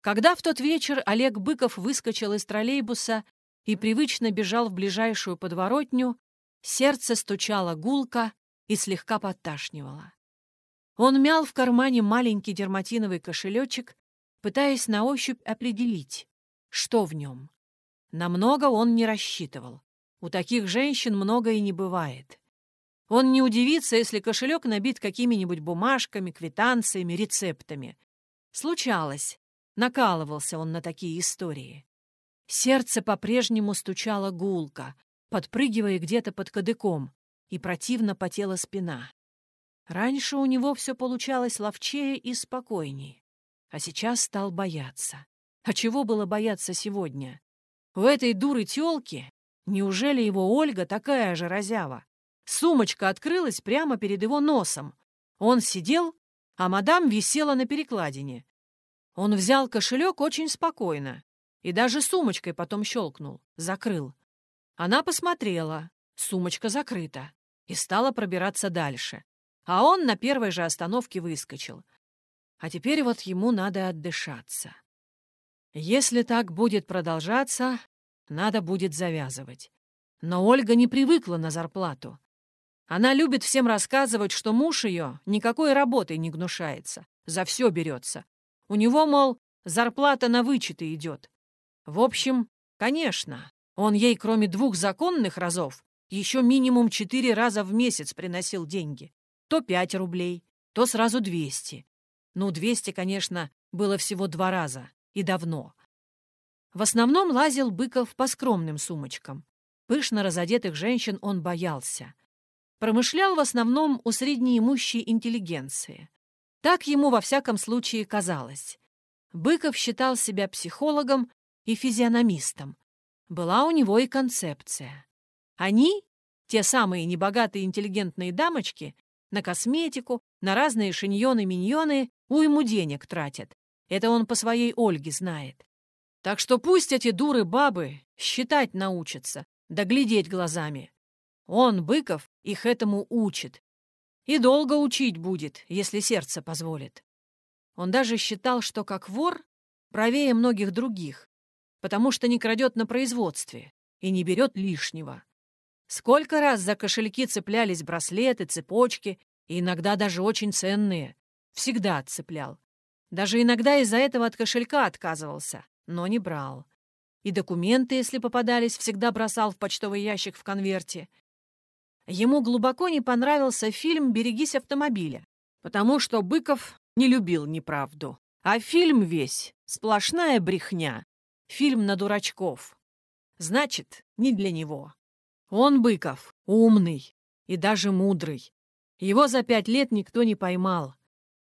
Когда в тот вечер Олег Быков выскочил из троллейбуса и привычно бежал в ближайшую подворотню, сердце стучало гулко, и слегка подташнивало. Он мял в кармане маленький дерматиновый кошелечек, пытаясь на ощупь определить, что в нем. Намного он не рассчитывал. У таких женщин много и не бывает. Он не удивится, если кошелек набит какими-нибудь бумажками, квитанциями, рецептами. Случалось. Накалывался он на такие истории. Сердце по-прежнему стучало гулко, подпрыгивая где-то под кадыком, и противно потела спина. Раньше у него все получалось ловчее и спокойней, а сейчас стал бояться. А чего было бояться сегодня? У этой дуры тёлки? Неужели его Ольга такая же разява? Сумочка открылась прямо перед его носом. Он сидел, а мадам висела на перекладине. Он взял кошелек очень спокойно и даже сумочкой потом щелкнул, закрыл. Она посмотрела, сумочка закрыта и стала пробираться дальше. А он на первой же остановке выскочил. А теперь вот ему надо отдышаться. Если так будет продолжаться, надо будет завязывать. Но Ольга не привыкла на зарплату. Она любит всем рассказывать, что муж ее никакой работой не гнушается, за все берется. У него, мол, зарплата на вычеты идет. В общем, конечно, он ей, кроме двух законных разов, еще минимум четыре раза в месяц приносил деньги. То пять рублей, то сразу двести. Ну, двести, конечно, было всего два раза и давно. В основном лазил Быков по скромным сумочкам. Пышно разодетых женщин он боялся. Промышлял в основном у среднеимущей интеллигенции. Так ему во всяком случае казалось. Быков считал себя психологом и физиономистом. Была у него и концепция. Они, те самые небогатые интеллигентные дамочки, на косметику, на разные шиньоны-миньоны уйму денег тратят. Это он по своей Ольге знает. Так что пусть эти дуры-бабы считать научатся, да глядеть глазами. Он, Быков, их этому учит. И долго учить будет, если сердце позволит. Он даже считал, что как вор правее многих других, потому что не крадет на производстве и не берет лишнего. Сколько раз за кошельки цеплялись браслеты, цепочки, и иногда даже очень ценные. Всегда отцеплял. Даже иногда из-за этого от кошелька отказывался, но не брал. И документы, если попадались, всегда бросал в почтовый ящик в конверте. Ему глубоко не понравился фильм «Берегись автомобиля», потому что Быков не любил неправду. А фильм весь — сплошная брехня. Фильм на дурачков. Значит, не для него. Он, Быков, умный и даже мудрый. Его за пять лет никто не поймал.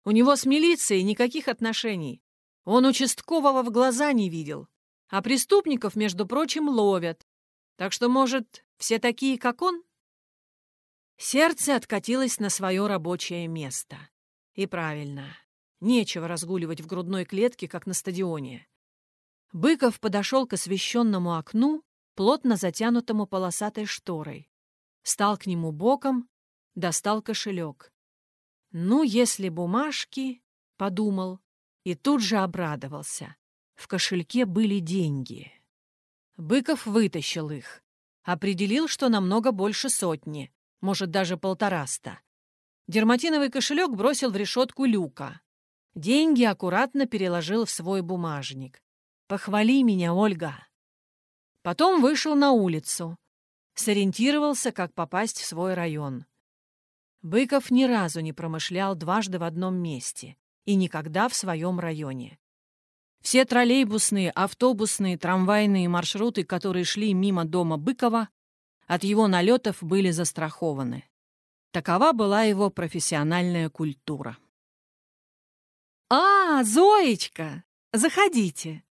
У него с милицией никаких отношений. Он участкового в глаза не видел. А преступников, между прочим, ловят. Так что, может, все такие, как он? Сердце откатилось на свое рабочее место. И правильно. Нечего разгуливать в грудной клетке, как на стадионе. Быков подошел к освещенному окну плотно затянутому полосатой шторой. Стал к нему боком, достал кошелек. «Ну, если бумажки...» — подумал, и тут же обрадовался. В кошельке были деньги. Быков вытащил их. Определил, что намного больше сотни, может, даже полтораста. Дерматиновый кошелек бросил в решетку люка. Деньги аккуратно переложил в свой бумажник. «Похвали меня, Ольга!» Потом вышел на улицу. Сориентировался, как попасть в свой район. Быков ни разу не промышлял дважды в одном месте и никогда в своем районе. Все троллейбусные, автобусные, трамвайные маршруты, которые шли мимо дома Быкова, от его налетов были застрахованы. Такова была его профессиональная культура. «А, Зоечка, заходите!»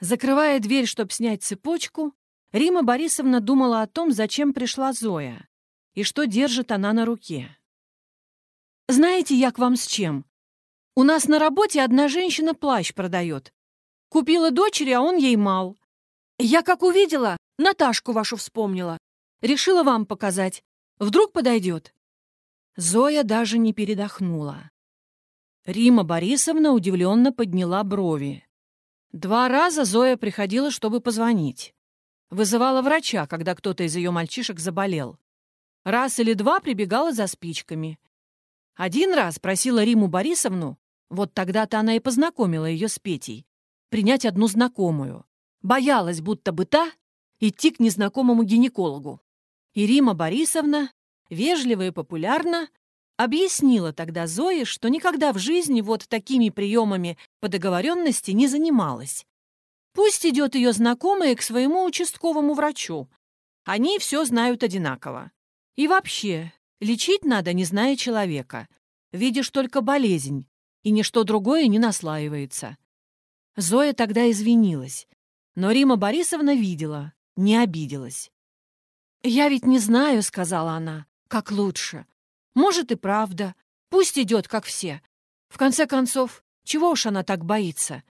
Закрывая дверь, чтобы снять цепочку, Рима Борисовна думала о том, зачем пришла Зоя и что держит она на руке. «Знаете, я к вам с чем? У нас на работе одна женщина плащ продает. Купила дочери, а он ей мал. Я, как увидела, Наташку вашу вспомнила. Решила вам показать. Вдруг подойдет?» Зоя даже не передохнула. Рима Борисовна удивленно подняла брови. Два раза Зоя приходила, чтобы позвонить. Вызывала врача, когда кто-то из ее мальчишек заболел. Раз или два прибегала за спичками. Один раз просила Риму Борисовну, вот тогда-то она и познакомила ее с Петей, принять одну знакомую. Боялась, будто бы та, идти к незнакомому гинекологу. И Рима Борисовна, вежливо и популярно, Объяснила тогда Зое, что никогда в жизни вот такими приемами по договоренности не занималась. Пусть идет ее знакомая к своему участковому врачу. Они все знают одинаково. И вообще, лечить надо, не зная человека. Видишь только болезнь, и ничто другое не наслаивается. Зоя тогда извинилась. Но Рима Борисовна видела, не обиделась. «Я ведь не знаю», — сказала она, — «как лучше. Может и правда. Пусть идет, как все. В конце концов, чего уж она так боится?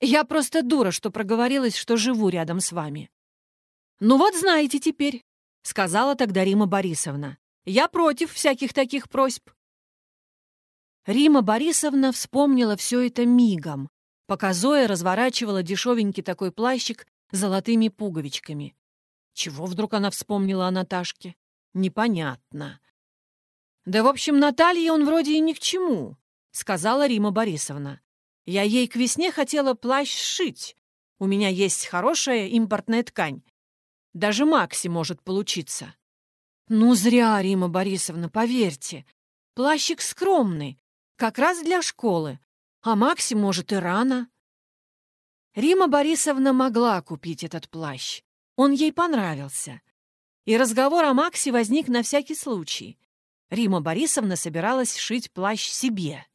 Я просто дура, что проговорилась, что живу рядом с вами. Ну вот знаете теперь, сказала тогда Рима Борисовна. Я против всяких таких просьб. Рима Борисовна вспомнила все это мигом, пока Зоя разворачивала дешевенький такой плащик с золотыми пуговичками. Чего вдруг она вспомнила о Наташке? Непонятно. «Да, в общем, Наталье он вроде и ни к чему», — сказала Рима Борисовна. «Я ей к весне хотела плащ сшить. У меня есть хорошая импортная ткань. Даже Макси может получиться». «Ну зря, Рима Борисовна, поверьте. Плащик скромный, как раз для школы. А Макси может и рано». Рима Борисовна могла купить этот плащ. Он ей понравился. И разговор о Максе возник на всякий случай. Рима Борисовна собиралась шить плащ себе.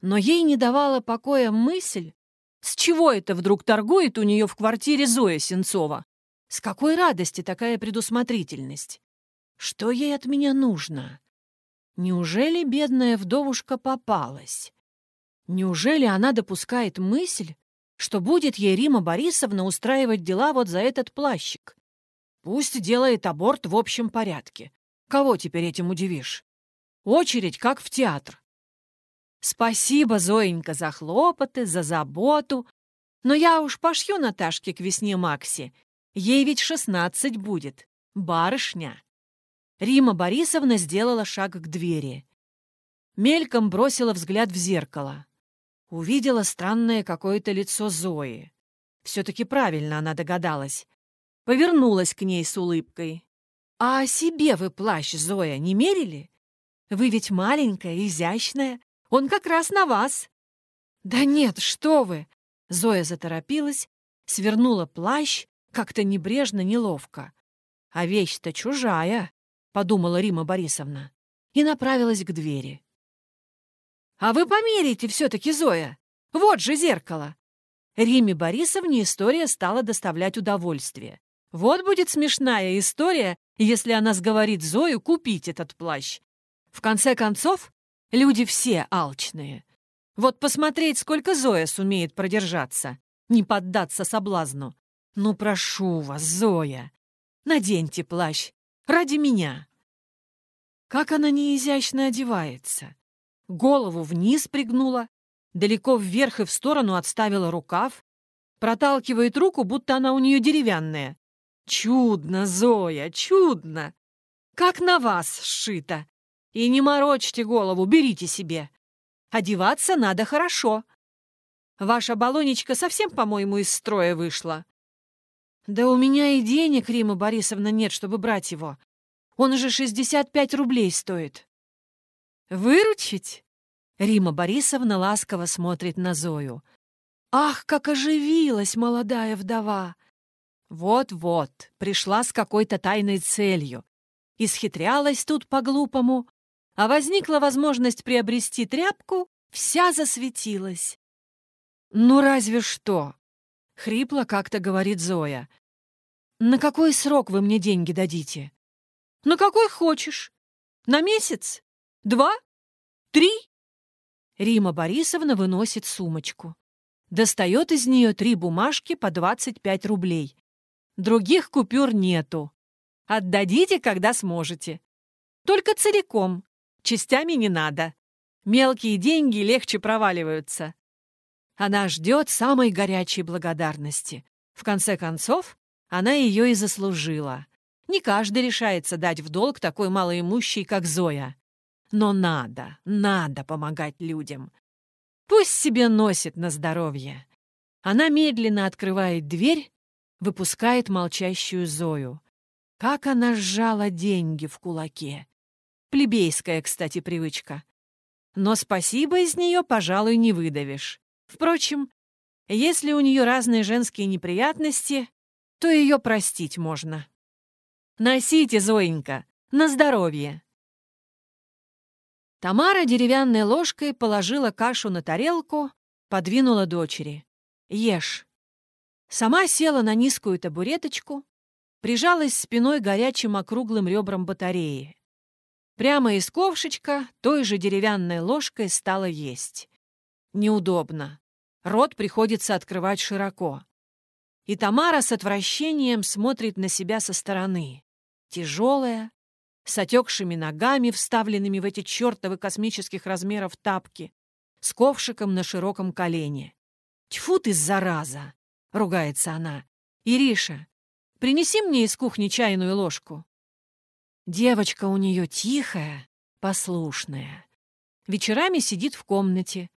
Но ей не давала покоя мысль, с чего это вдруг торгует у нее в квартире Зоя Сенцова. С какой радости такая предусмотрительность? Что ей от меня нужно? Неужели бедная вдовушка попалась? Неужели она допускает мысль, что будет ей Рима Борисовна устраивать дела вот за этот плащик? Пусть делает аборт в общем порядке. Кого теперь этим удивишь? Очередь, как в театр. Спасибо, Зоенька, за хлопоты, за заботу. Но я уж пошью Наташке к весне Макси. Ей ведь шестнадцать будет. Барышня. Рима Борисовна сделала шаг к двери. Мельком бросила взгляд в зеркало. Увидела странное какое-то лицо Зои. Все-таки правильно она догадалась. Повернулась к ней с улыбкой. «А себе вы плащ, Зоя, не мерили? Вы ведь маленькая, изящная. Он как раз на вас». «Да нет, что вы!» Зоя заторопилась, свернула плащ, как-то небрежно, неловко. «А вещь-то чужая», — подумала Рима Борисовна, и направилась к двери. «А вы померите все-таки, Зоя! Вот же зеркало!» Риме Борисовне история стала доставлять удовольствие. Вот будет смешная история, если она сговорит Зою купить этот плащ. В конце концов, люди все алчные. Вот посмотреть, сколько Зоя сумеет продержаться, не поддаться соблазну. Ну, прошу вас, Зоя, наденьте плащ ради меня. Как она неизящно одевается. Голову вниз пригнула, далеко вверх и в сторону отставила рукав, проталкивает руку, будто она у нее деревянная, Чудно, Зоя, чудно! Как на вас сшито! И не морочьте голову, берите себе. Одеваться надо хорошо. Ваша баллонечка совсем, по-моему, из строя вышла. Да у меня и денег, Рима Борисовна, нет, чтобы брать его. Он же 65 рублей стоит. Выручить? Рима Борисовна ласково смотрит на Зою. Ах, как оживилась молодая вдова! Вот-вот, пришла с какой-то тайной целью. Исхитрялась тут по-глупому, а возникла возможность приобрести тряпку, вся засветилась. «Ну, разве что!» — хрипло как-то говорит Зоя. «На какой срок вы мне деньги дадите?» «На какой хочешь? На месяц? Два? Три?» Рима Борисовна выносит сумочку. Достает из нее три бумажки по 25 рублей. Других купюр нету. Отдадите, когда сможете. Только целиком. Частями не надо. Мелкие деньги легче проваливаются. Она ждет самой горячей благодарности. В конце концов, она ее и заслужила. Не каждый решается дать в долг такой малоимущей, как Зоя. Но надо, надо помогать людям. Пусть себе носит на здоровье. Она медленно открывает дверь выпускает молчащую Зою. Как она сжала деньги в кулаке. Плебейская, кстати, привычка. Но спасибо из нее, пожалуй, не выдавишь. Впрочем, если у нее разные женские неприятности, то ее простить можно. «Носите, Зоенька, на здоровье!» Тамара деревянной ложкой положила кашу на тарелку, подвинула дочери. «Ешь!» Сама села на низкую табуреточку, прижалась спиной горячим округлым ребрам батареи. Прямо из ковшечка той же деревянной ложкой стала есть. Неудобно. Рот приходится открывать широко. И Тамара с отвращением смотрит на себя со стороны. Тяжелая, с отекшими ногами, вставленными в эти чертовы космических размеров тапки, с ковшиком на широком колене. Тьфу ты, зараза! — ругается она. «Ириша, принеси мне из кухни чайную ложку». Девочка у нее тихая, послушная. Вечерами сидит в комнате.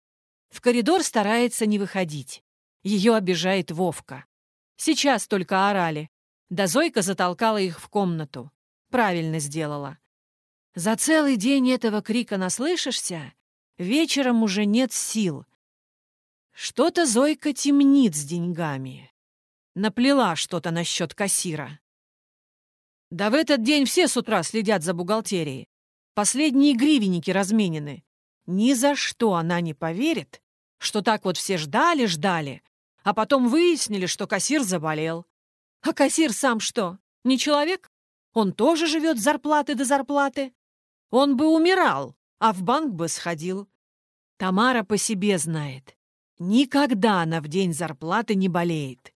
В коридор старается не выходить. Ее обижает Вовка. Сейчас только орали. Да Зойка затолкала их в комнату. Правильно сделала. За целый день этого крика наслышишься, вечером уже нет сил — что-то Зойка темнит с деньгами. Наплела что-то насчет кассира. Да в этот день все с утра следят за бухгалтерией. Последние гривенники разменены. Ни за что она не поверит, что так вот все ждали-ждали, а потом выяснили, что кассир заболел. А кассир сам что, не человек? Он тоже живет с зарплаты до зарплаты. Он бы умирал, а в банк бы сходил. Тамара по себе знает. Никогда она в день зарплаты не болеет.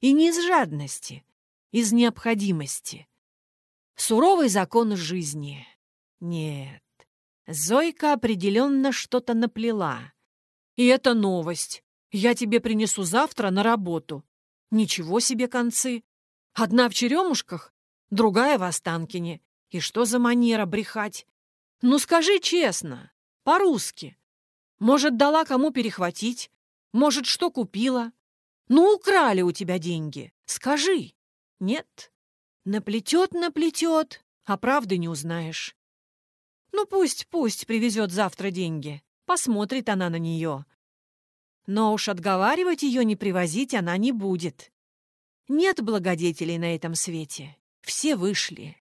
И не из жадности, из необходимости. Суровый закон жизни. Нет, Зойка определенно что-то наплела. И это новость. Я тебе принесу завтра на работу. Ничего себе концы. Одна в черемушках, другая в Останкине. И что за манера брехать? Ну скажи честно, по-русски. Может, дала кому перехватить? Может, что купила? Ну, украли у тебя деньги. Скажи. Нет. Наплетет, наплетет, а правды не узнаешь. Ну, пусть, пусть привезет завтра деньги. Посмотрит она на нее. Но уж отговаривать ее не привозить она не будет. Нет благодетелей на этом свете. Все вышли.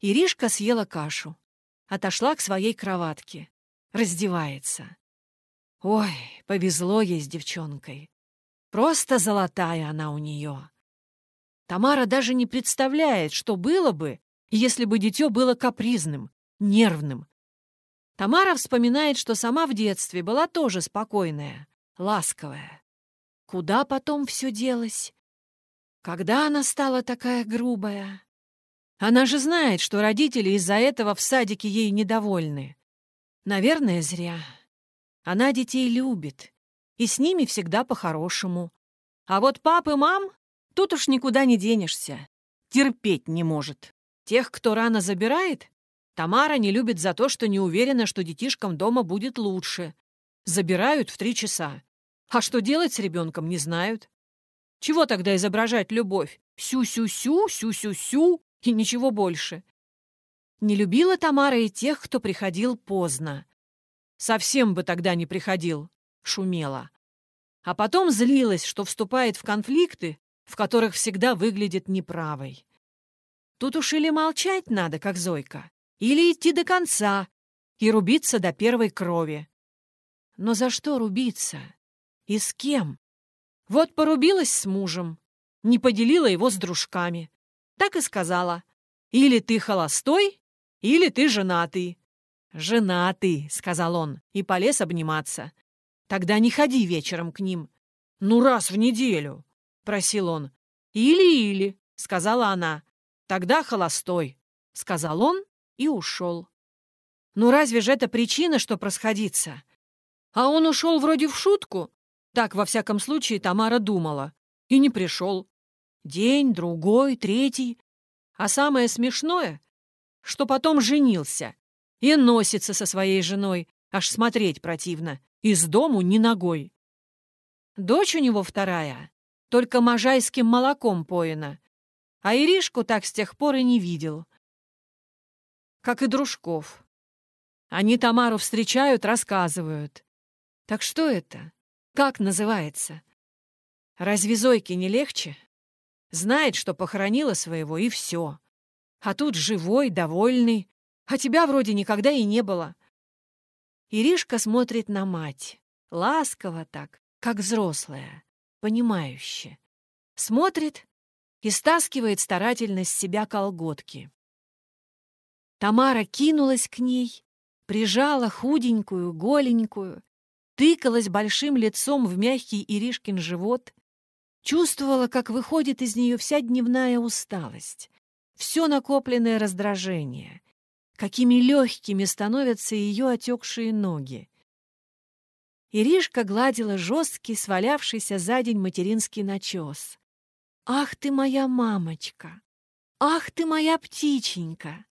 Иришка съела кашу. Отошла к своей кроватке раздевается. Ой, повезло ей с девчонкой. Просто золотая она у нее. Тамара даже не представляет, что было бы, если бы дитё было капризным, нервным. Тамара вспоминает, что сама в детстве была тоже спокойная, ласковая. Куда потом все делось? Когда она стала такая грубая? Она же знает, что родители из-за этого в садике ей недовольны. Наверное, зря. Она детей любит. И с ними всегда по-хорошему. А вот пап и мам тут уж никуда не денешься. Терпеть не может. Тех, кто рано забирает, Тамара не любит за то, что не уверена, что детишкам дома будет лучше. Забирают в три часа. А что делать с ребенком, не знают. Чего тогда изображать любовь? Сю-сю-сю, сю-сю-сю и ничего больше. Не любила Тамара и тех, кто приходил поздно. Совсем бы тогда не приходил, шумела. А потом злилась, что вступает в конфликты, в которых всегда выглядит неправой. Тут уж или молчать надо, как Зойка, или идти до конца и рубиться до первой крови. Но за что рубиться? И с кем? Вот порубилась с мужем, не поделила его с дружками. Так и сказала. Или ты холостой, или ты женатый». «Женатый», — сказал он, и полез обниматься. «Тогда не ходи вечером к ним». «Ну, раз в неделю», — просил он. «Или-или», — сказала она. «Тогда холостой», — сказал он и ушел. «Ну, разве же это причина, чтоб расходиться?» А он ушел вроде в шутку. Так, во всяком случае, Тамара думала. И не пришел. День, другой, третий. А самое смешное, что потом женился. И носится со своей женой, аж смотреть противно. Из дому ни ногой. Дочь у него вторая, только можайским молоком поена. А Иришку так с тех пор и не видел. Как и дружков. Они Тамару встречают, рассказывают. Так что это? Как называется? Разве Зойке не легче? Знает, что похоронила своего, и все. А тут живой, довольный. А тебя вроде никогда и не было. Иришка смотрит на мать. Ласково так, как взрослая, понимающе. Смотрит и стаскивает старательно с себя колготки. Тамара кинулась к ней, прижала худенькую, голенькую, тыкалась большим лицом в мягкий Иришкин живот, чувствовала, как выходит из нее вся дневная усталость, все накопленное раздражение, какими легкими становятся ее отекшие ноги. Иришка гладила жесткий, свалявшийся за день материнский начес. «Ах ты моя мамочка! Ах ты моя птиченька!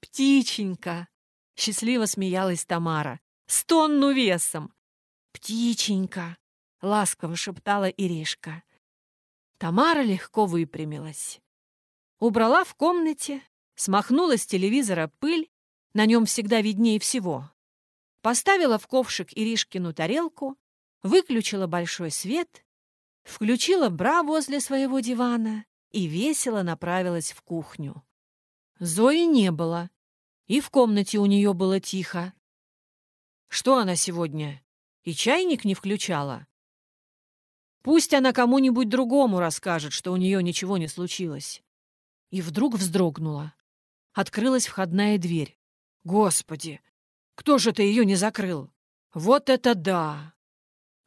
Птиченька!» Счастливо смеялась Тамара. «Стонну весом!» «Птиченька!» — ласково шептала Иришка. Тамара легко выпрямилась. Убрала в комнате, смахнула с телевизора пыль, на нем всегда виднее всего. Поставила в ковшик Иришкину тарелку, выключила большой свет, включила бра возле своего дивана и весело направилась в кухню. Зои не было, и в комнате у нее было тихо. Что она сегодня? И чайник не включала? Пусть она кому-нибудь другому расскажет, что у нее ничего не случилось и вдруг вздрогнула. Открылась входная дверь. «Господи! Кто же ты ее не закрыл? Вот это да!»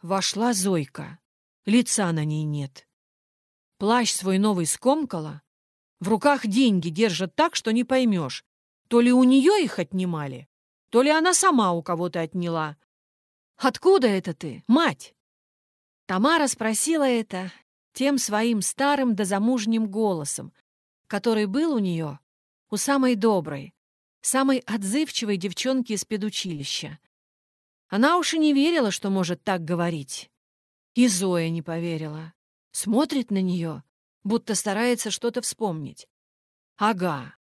Вошла Зойка. Лица на ней нет. Плащ свой новый скомкала. В руках деньги держит так, что не поймешь. То ли у нее их отнимали, то ли она сама у кого-то отняла. «Откуда это ты, мать?» Тамара спросила это тем своим старым дозамужним голосом, который был у нее, у самой доброй, самой отзывчивой девчонки из педучилища. Она уж и не верила, что может так говорить. И Зоя не поверила. Смотрит на нее, будто старается что-то вспомнить. Ага,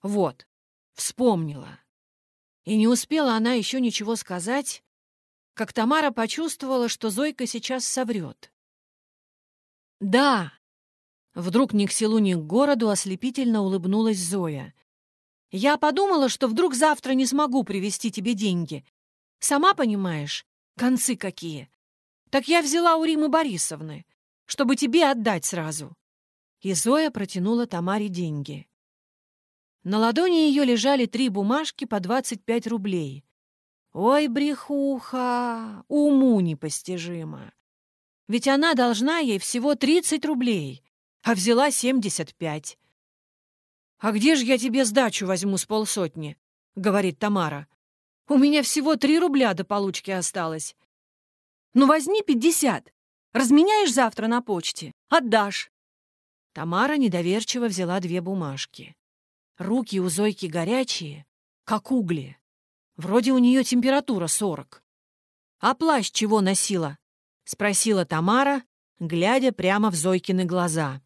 вот, вспомнила. И не успела она еще ничего сказать, как Тамара почувствовала, что Зойка сейчас соврет. «Да, Вдруг ни к селу, ни к городу ослепительно улыбнулась Зоя. «Я подумала, что вдруг завтра не смогу привезти тебе деньги. Сама понимаешь, концы какие. Так я взяла у Римы Борисовны, чтобы тебе отдать сразу». И Зоя протянула Тамаре деньги. На ладони ее лежали три бумажки по 25 рублей. «Ой, брехуха! Уму непостижимо! Ведь она должна ей всего 30 рублей!» а взяла 75. «А где же я тебе сдачу возьму с полсотни?» — говорит Тамара. «У меня всего три рубля до получки осталось». «Ну возьми пятьдесят. Разменяешь завтра на почте. Отдашь». Тамара недоверчиво взяла две бумажки. Руки у Зойки горячие, как угли. Вроде у нее температура сорок. «А плащ чего носила?» — спросила Тамара, глядя прямо в Зойкины глаза.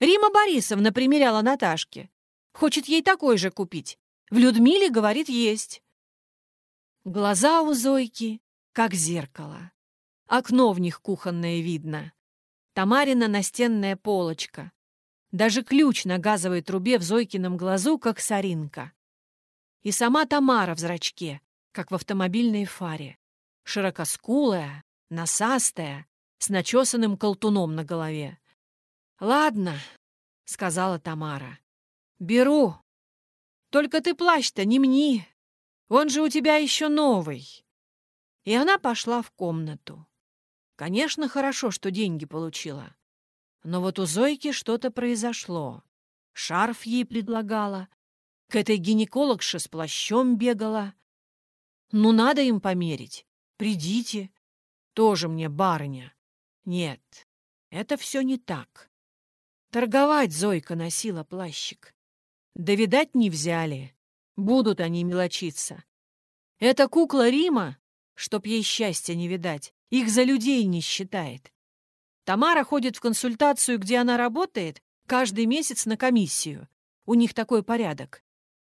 Рима Борисовна примеряла Наташке. Хочет ей такой же купить. В Людмиле, говорит, есть. Глаза у Зойки, как зеркало. Окно в них кухонное видно. Тамарина настенная полочка. Даже ключ на газовой трубе в Зойкином глазу, как соринка. И сама Тамара в зрачке, как в автомобильной фаре. Широкоскулая, насастая, с начесанным колтуном на голове. «Ладно», — сказала Тамара. «Беру. Только ты плащ-то не мни. Он же у тебя еще новый». И она пошла в комнату. Конечно, хорошо, что деньги получила. Но вот у Зойки что-то произошло. Шарф ей предлагала. К этой гинекологше с плащом бегала. Ну, надо им померить. Придите. Тоже мне барыня. Нет, это все не так. Торговать Зойка носила плащик. Да, видать, не взяли. Будут они мелочиться. Эта кукла Рима, чтоб ей счастья не видать, их за людей не считает. Тамара ходит в консультацию, где она работает, каждый месяц на комиссию. У них такой порядок.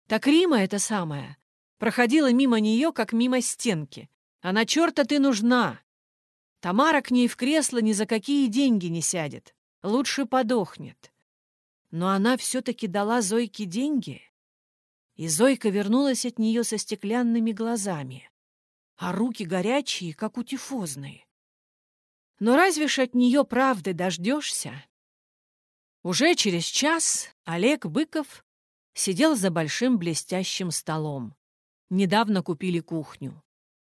Так Рима это самое. Проходила мимо нее, как мимо стенки. Она черта ты нужна. Тамара к ней в кресло ни за какие деньги не сядет. Лучше подохнет. Но она все-таки дала Зойке деньги. И Зойка вернулась от нее со стеклянными глазами, а руки горячие, как у тифозной. Но разве ж от нее правды дождешься? Уже через час Олег Быков сидел за большим блестящим столом. Недавно купили кухню.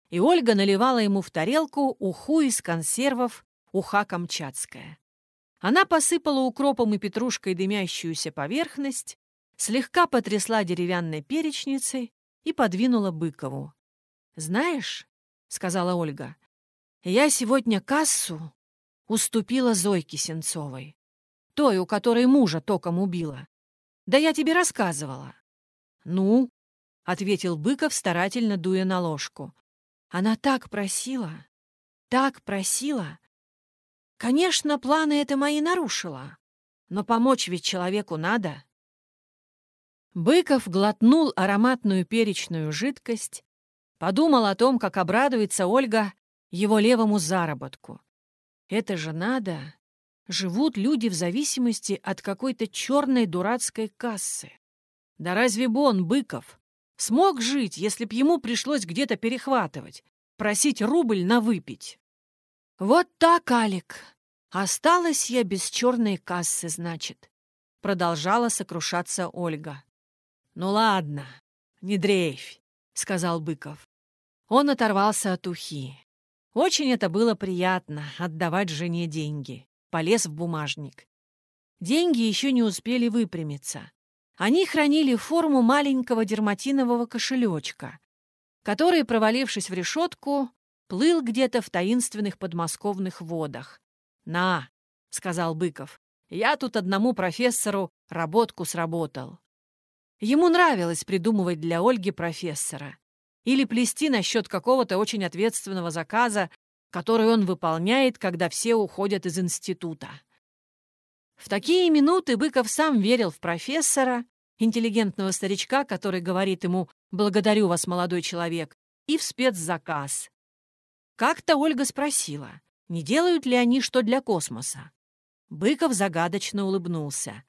И Ольга наливала ему в тарелку уху из консервов уха камчатская. Она посыпала укропом и петрушкой дымящуюся поверхность, слегка потрясла деревянной перечницей и подвинула Быкову. «Знаешь», — сказала Ольга, — «я сегодня кассу уступила Зойке Сенцовой, той, у которой мужа током убила. Да я тебе рассказывала». «Ну», — ответил Быков, старательно дуя на ложку, — «она так просила, так просила, Конечно, планы это мои нарушила, но помочь ведь человеку надо. Быков глотнул ароматную перечную жидкость, подумал о том, как обрадуется Ольга его левому заработку. Это же надо! Живут люди в зависимости от какой-то черной дурацкой кассы. Да разве бы он, Быков, смог жить, если б ему пришлось где-то перехватывать, просить рубль на выпить? Вот так, Алик, «Осталась я без черной кассы, значит», — продолжала сокрушаться Ольга. «Ну ладно, не дрейфь», — сказал Быков. Он оторвался от ухи. Очень это было приятно — отдавать жене деньги. Полез в бумажник. Деньги еще не успели выпрямиться. Они хранили форму маленького дерматинового кошелечка, который, провалившись в решетку, плыл где-то в таинственных подмосковных водах, «На!» — сказал Быков. «Я тут одному профессору работку сработал». Ему нравилось придумывать для Ольги профессора или плести насчет какого-то очень ответственного заказа, который он выполняет, когда все уходят из института. В такие минуты Быков сам верил в профессора, интеллигентного старичка, который говорит ему «благодарю вас, молодой человек», и в спецзаказ. Как-то Ольга спросила, не делают ли они что для космоса? Быков загадочно улыбнулся.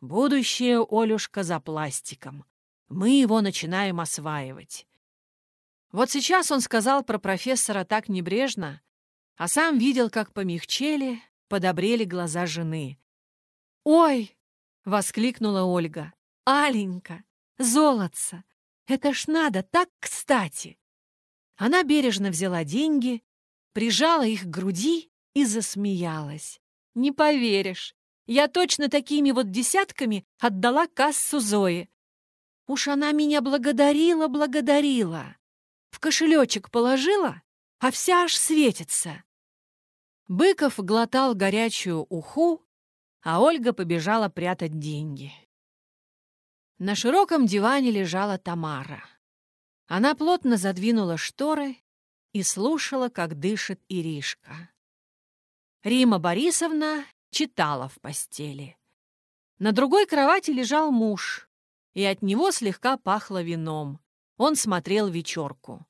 Будущее, Олюшка, за пластиком. Мы его начинаем осваивать. Вот сейчас он сказал про профессора так небрежно, а сам видел, как помягчели, подобрели глаза жены. «Ой!» — воскликнула Ольга. «Аленька! Золотца! Это ж надо так кстати!» Она бережно взяла деньги прижала их к груди и засмеялась. «Не поверишь, я точно такими вот десятками отдала кассу Зои. Уж она меня благодарила, благодарила. В кошелечек положила, а вся аж светится». Быков глотал горячую уху, а Ольга побежала прятать деньги. На широком диване лежала Тамара. Она плотно задвинула шторы и слушала, как дышит Иришка. Рима Борисовна читала в постели. На другой кровати лежал муж, и от него слегка пахло вином. Он смотрел вечерку.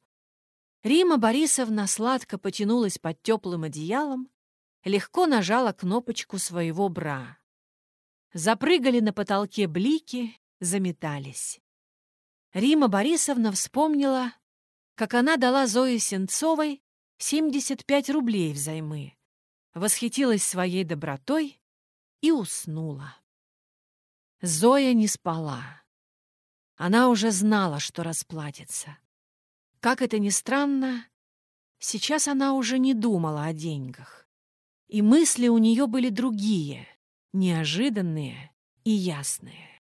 Рима Борисовна сладко потянулась под теплым одеялом, легко нажала кнопочку своего бра. Запрыгали на потолке блики, заметались. Рима Борисовна вспомнила, как она дала Зое Сенцовой 75 рублей взаймы, восхитилась своей добротой и уснула. Зоя не спала. Она уже знала, что расплатится. Как это ни странно, сейчас она уже не думала о деньгах. И мысли у нее были другие, неожиданные и ясные.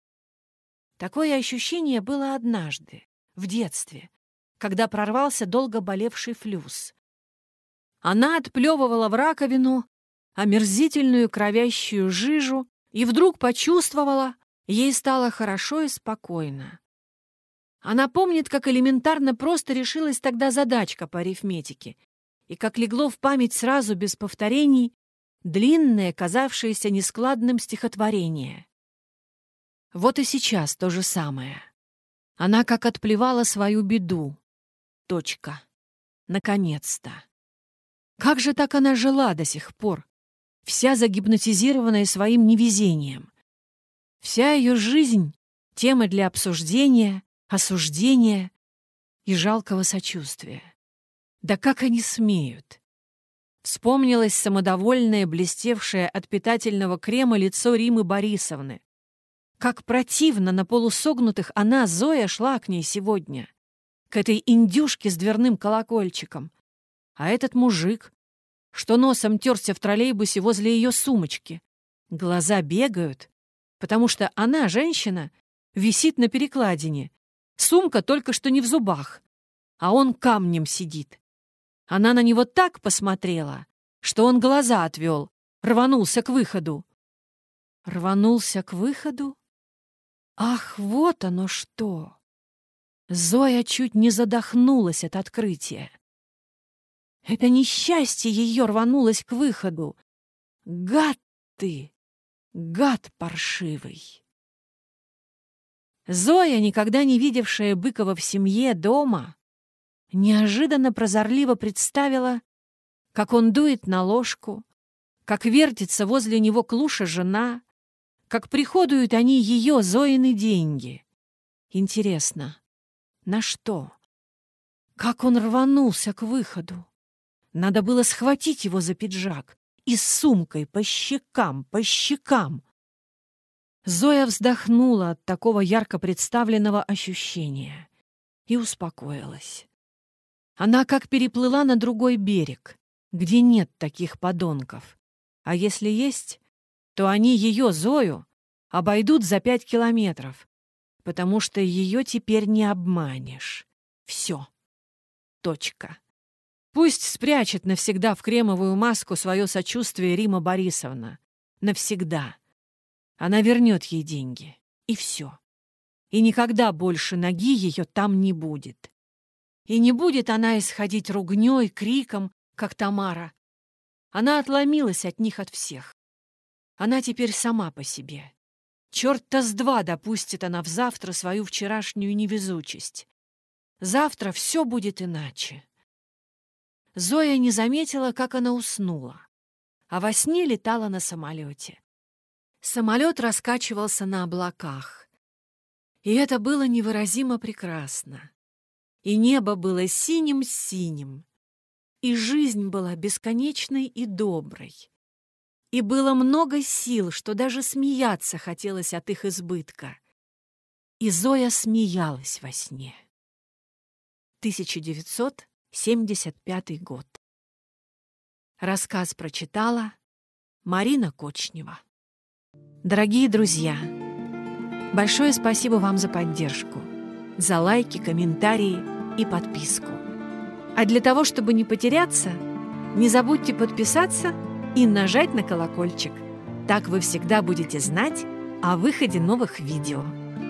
Такое ощущение было однажды, в детстве, когда прорвался долго болевший флюс. Она отплевывала в раковину омерзительную кровящую жижу и вдруг почувствовала, ей стало хорошо и спокойно. Она помнит, как элементарно просто решилась тогда задачка по арифметике, и как легло в память сразу, без повторений, длинное, казавшееся нескладным стихотворение. Вот и сейчас то же самое. Она как отплевала свою беду, Точка. Наконец-то. Как же так она жила до сих пор? Вся загипнотизированная своим невезением. Вся ее жизнь — тема для обсуждения, осуждения и жалкого сочувствия. Да как они смеют? Вспомнилось самодовольное, блестевшее от питательного крема лицо Римы Борисовны. Как противно на полусогнутых она, Зоя, шла к ней сегодня к этой индюшке с дверным колокольчиком. А этот мужик, что носом терся в троллейбусе возле ее сумочки. Глаза бегают, потому что она, женщина, висит на перекладине. Сумка только что не в зубах, а он камнем сидит. Она на него так посмотрела, что он глаза отвел, рванулся к выходу. Рванулся к выходу? Ах, вот оно что! Зоя чуть не задохнулась от открытия. Это несчастье ее рванулось к выходу. Гад ты! Гад паршивый! Зоя, никогда не видевшая Быкова в семье дома, неожиданно прозорливо представила, как он дует на ложку, как вертится возле него клуша жена, как приходуют они ее, Зоины, деньги. Интересно, на что? Как он рванулся к выходу! Надо было схватить его за пиджак и с сумкой по щекам, по щекам. Зоя вздохнула от такого ярко представленного ощущения и успокоилась. Она как переплыла на другой берег, где нет таких подонков. А если есть, то они ее, Зою, обойдут за пять километров, потому что ее теперь не обманешь. Все. Точка. Пусть спрячет навсегда в кремовую маску свое сочувствие Рима Борисовна. Навсегда. Она вернет ей деньги. И все. И никогда больше ноги ее там не будет. И не будет она исходить ругней, криком, как Тамара. Она отломилась от них от всех. Она теперь сама по себе. Черт-то с два допустит она в завтра свою вчерашнюю невезучесть. Завтра все будет иначе. Зоя не заметила, как она уснула, а во сне летала на самолете. Самолет раскачивался на облаках. И это было невыразимо прекрасно. И небо было синим-синим. И жизнь была бесконечной и доброй и было много сил, что даже смеяться хотелось от их избытка. И Зоя смеялась во сне. 1975 год. Рассказ прочитала Марина Кочнева. Дорогие друзья, большое спасибо вам за поддержку, за лайки, комментарии и подписку. А для того, чтобы не потеряться, не забудьте подписаться – и нажать на колокольчик. Так вы всегда будете знать о выходе новых видео.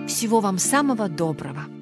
Всего вам самого доброго!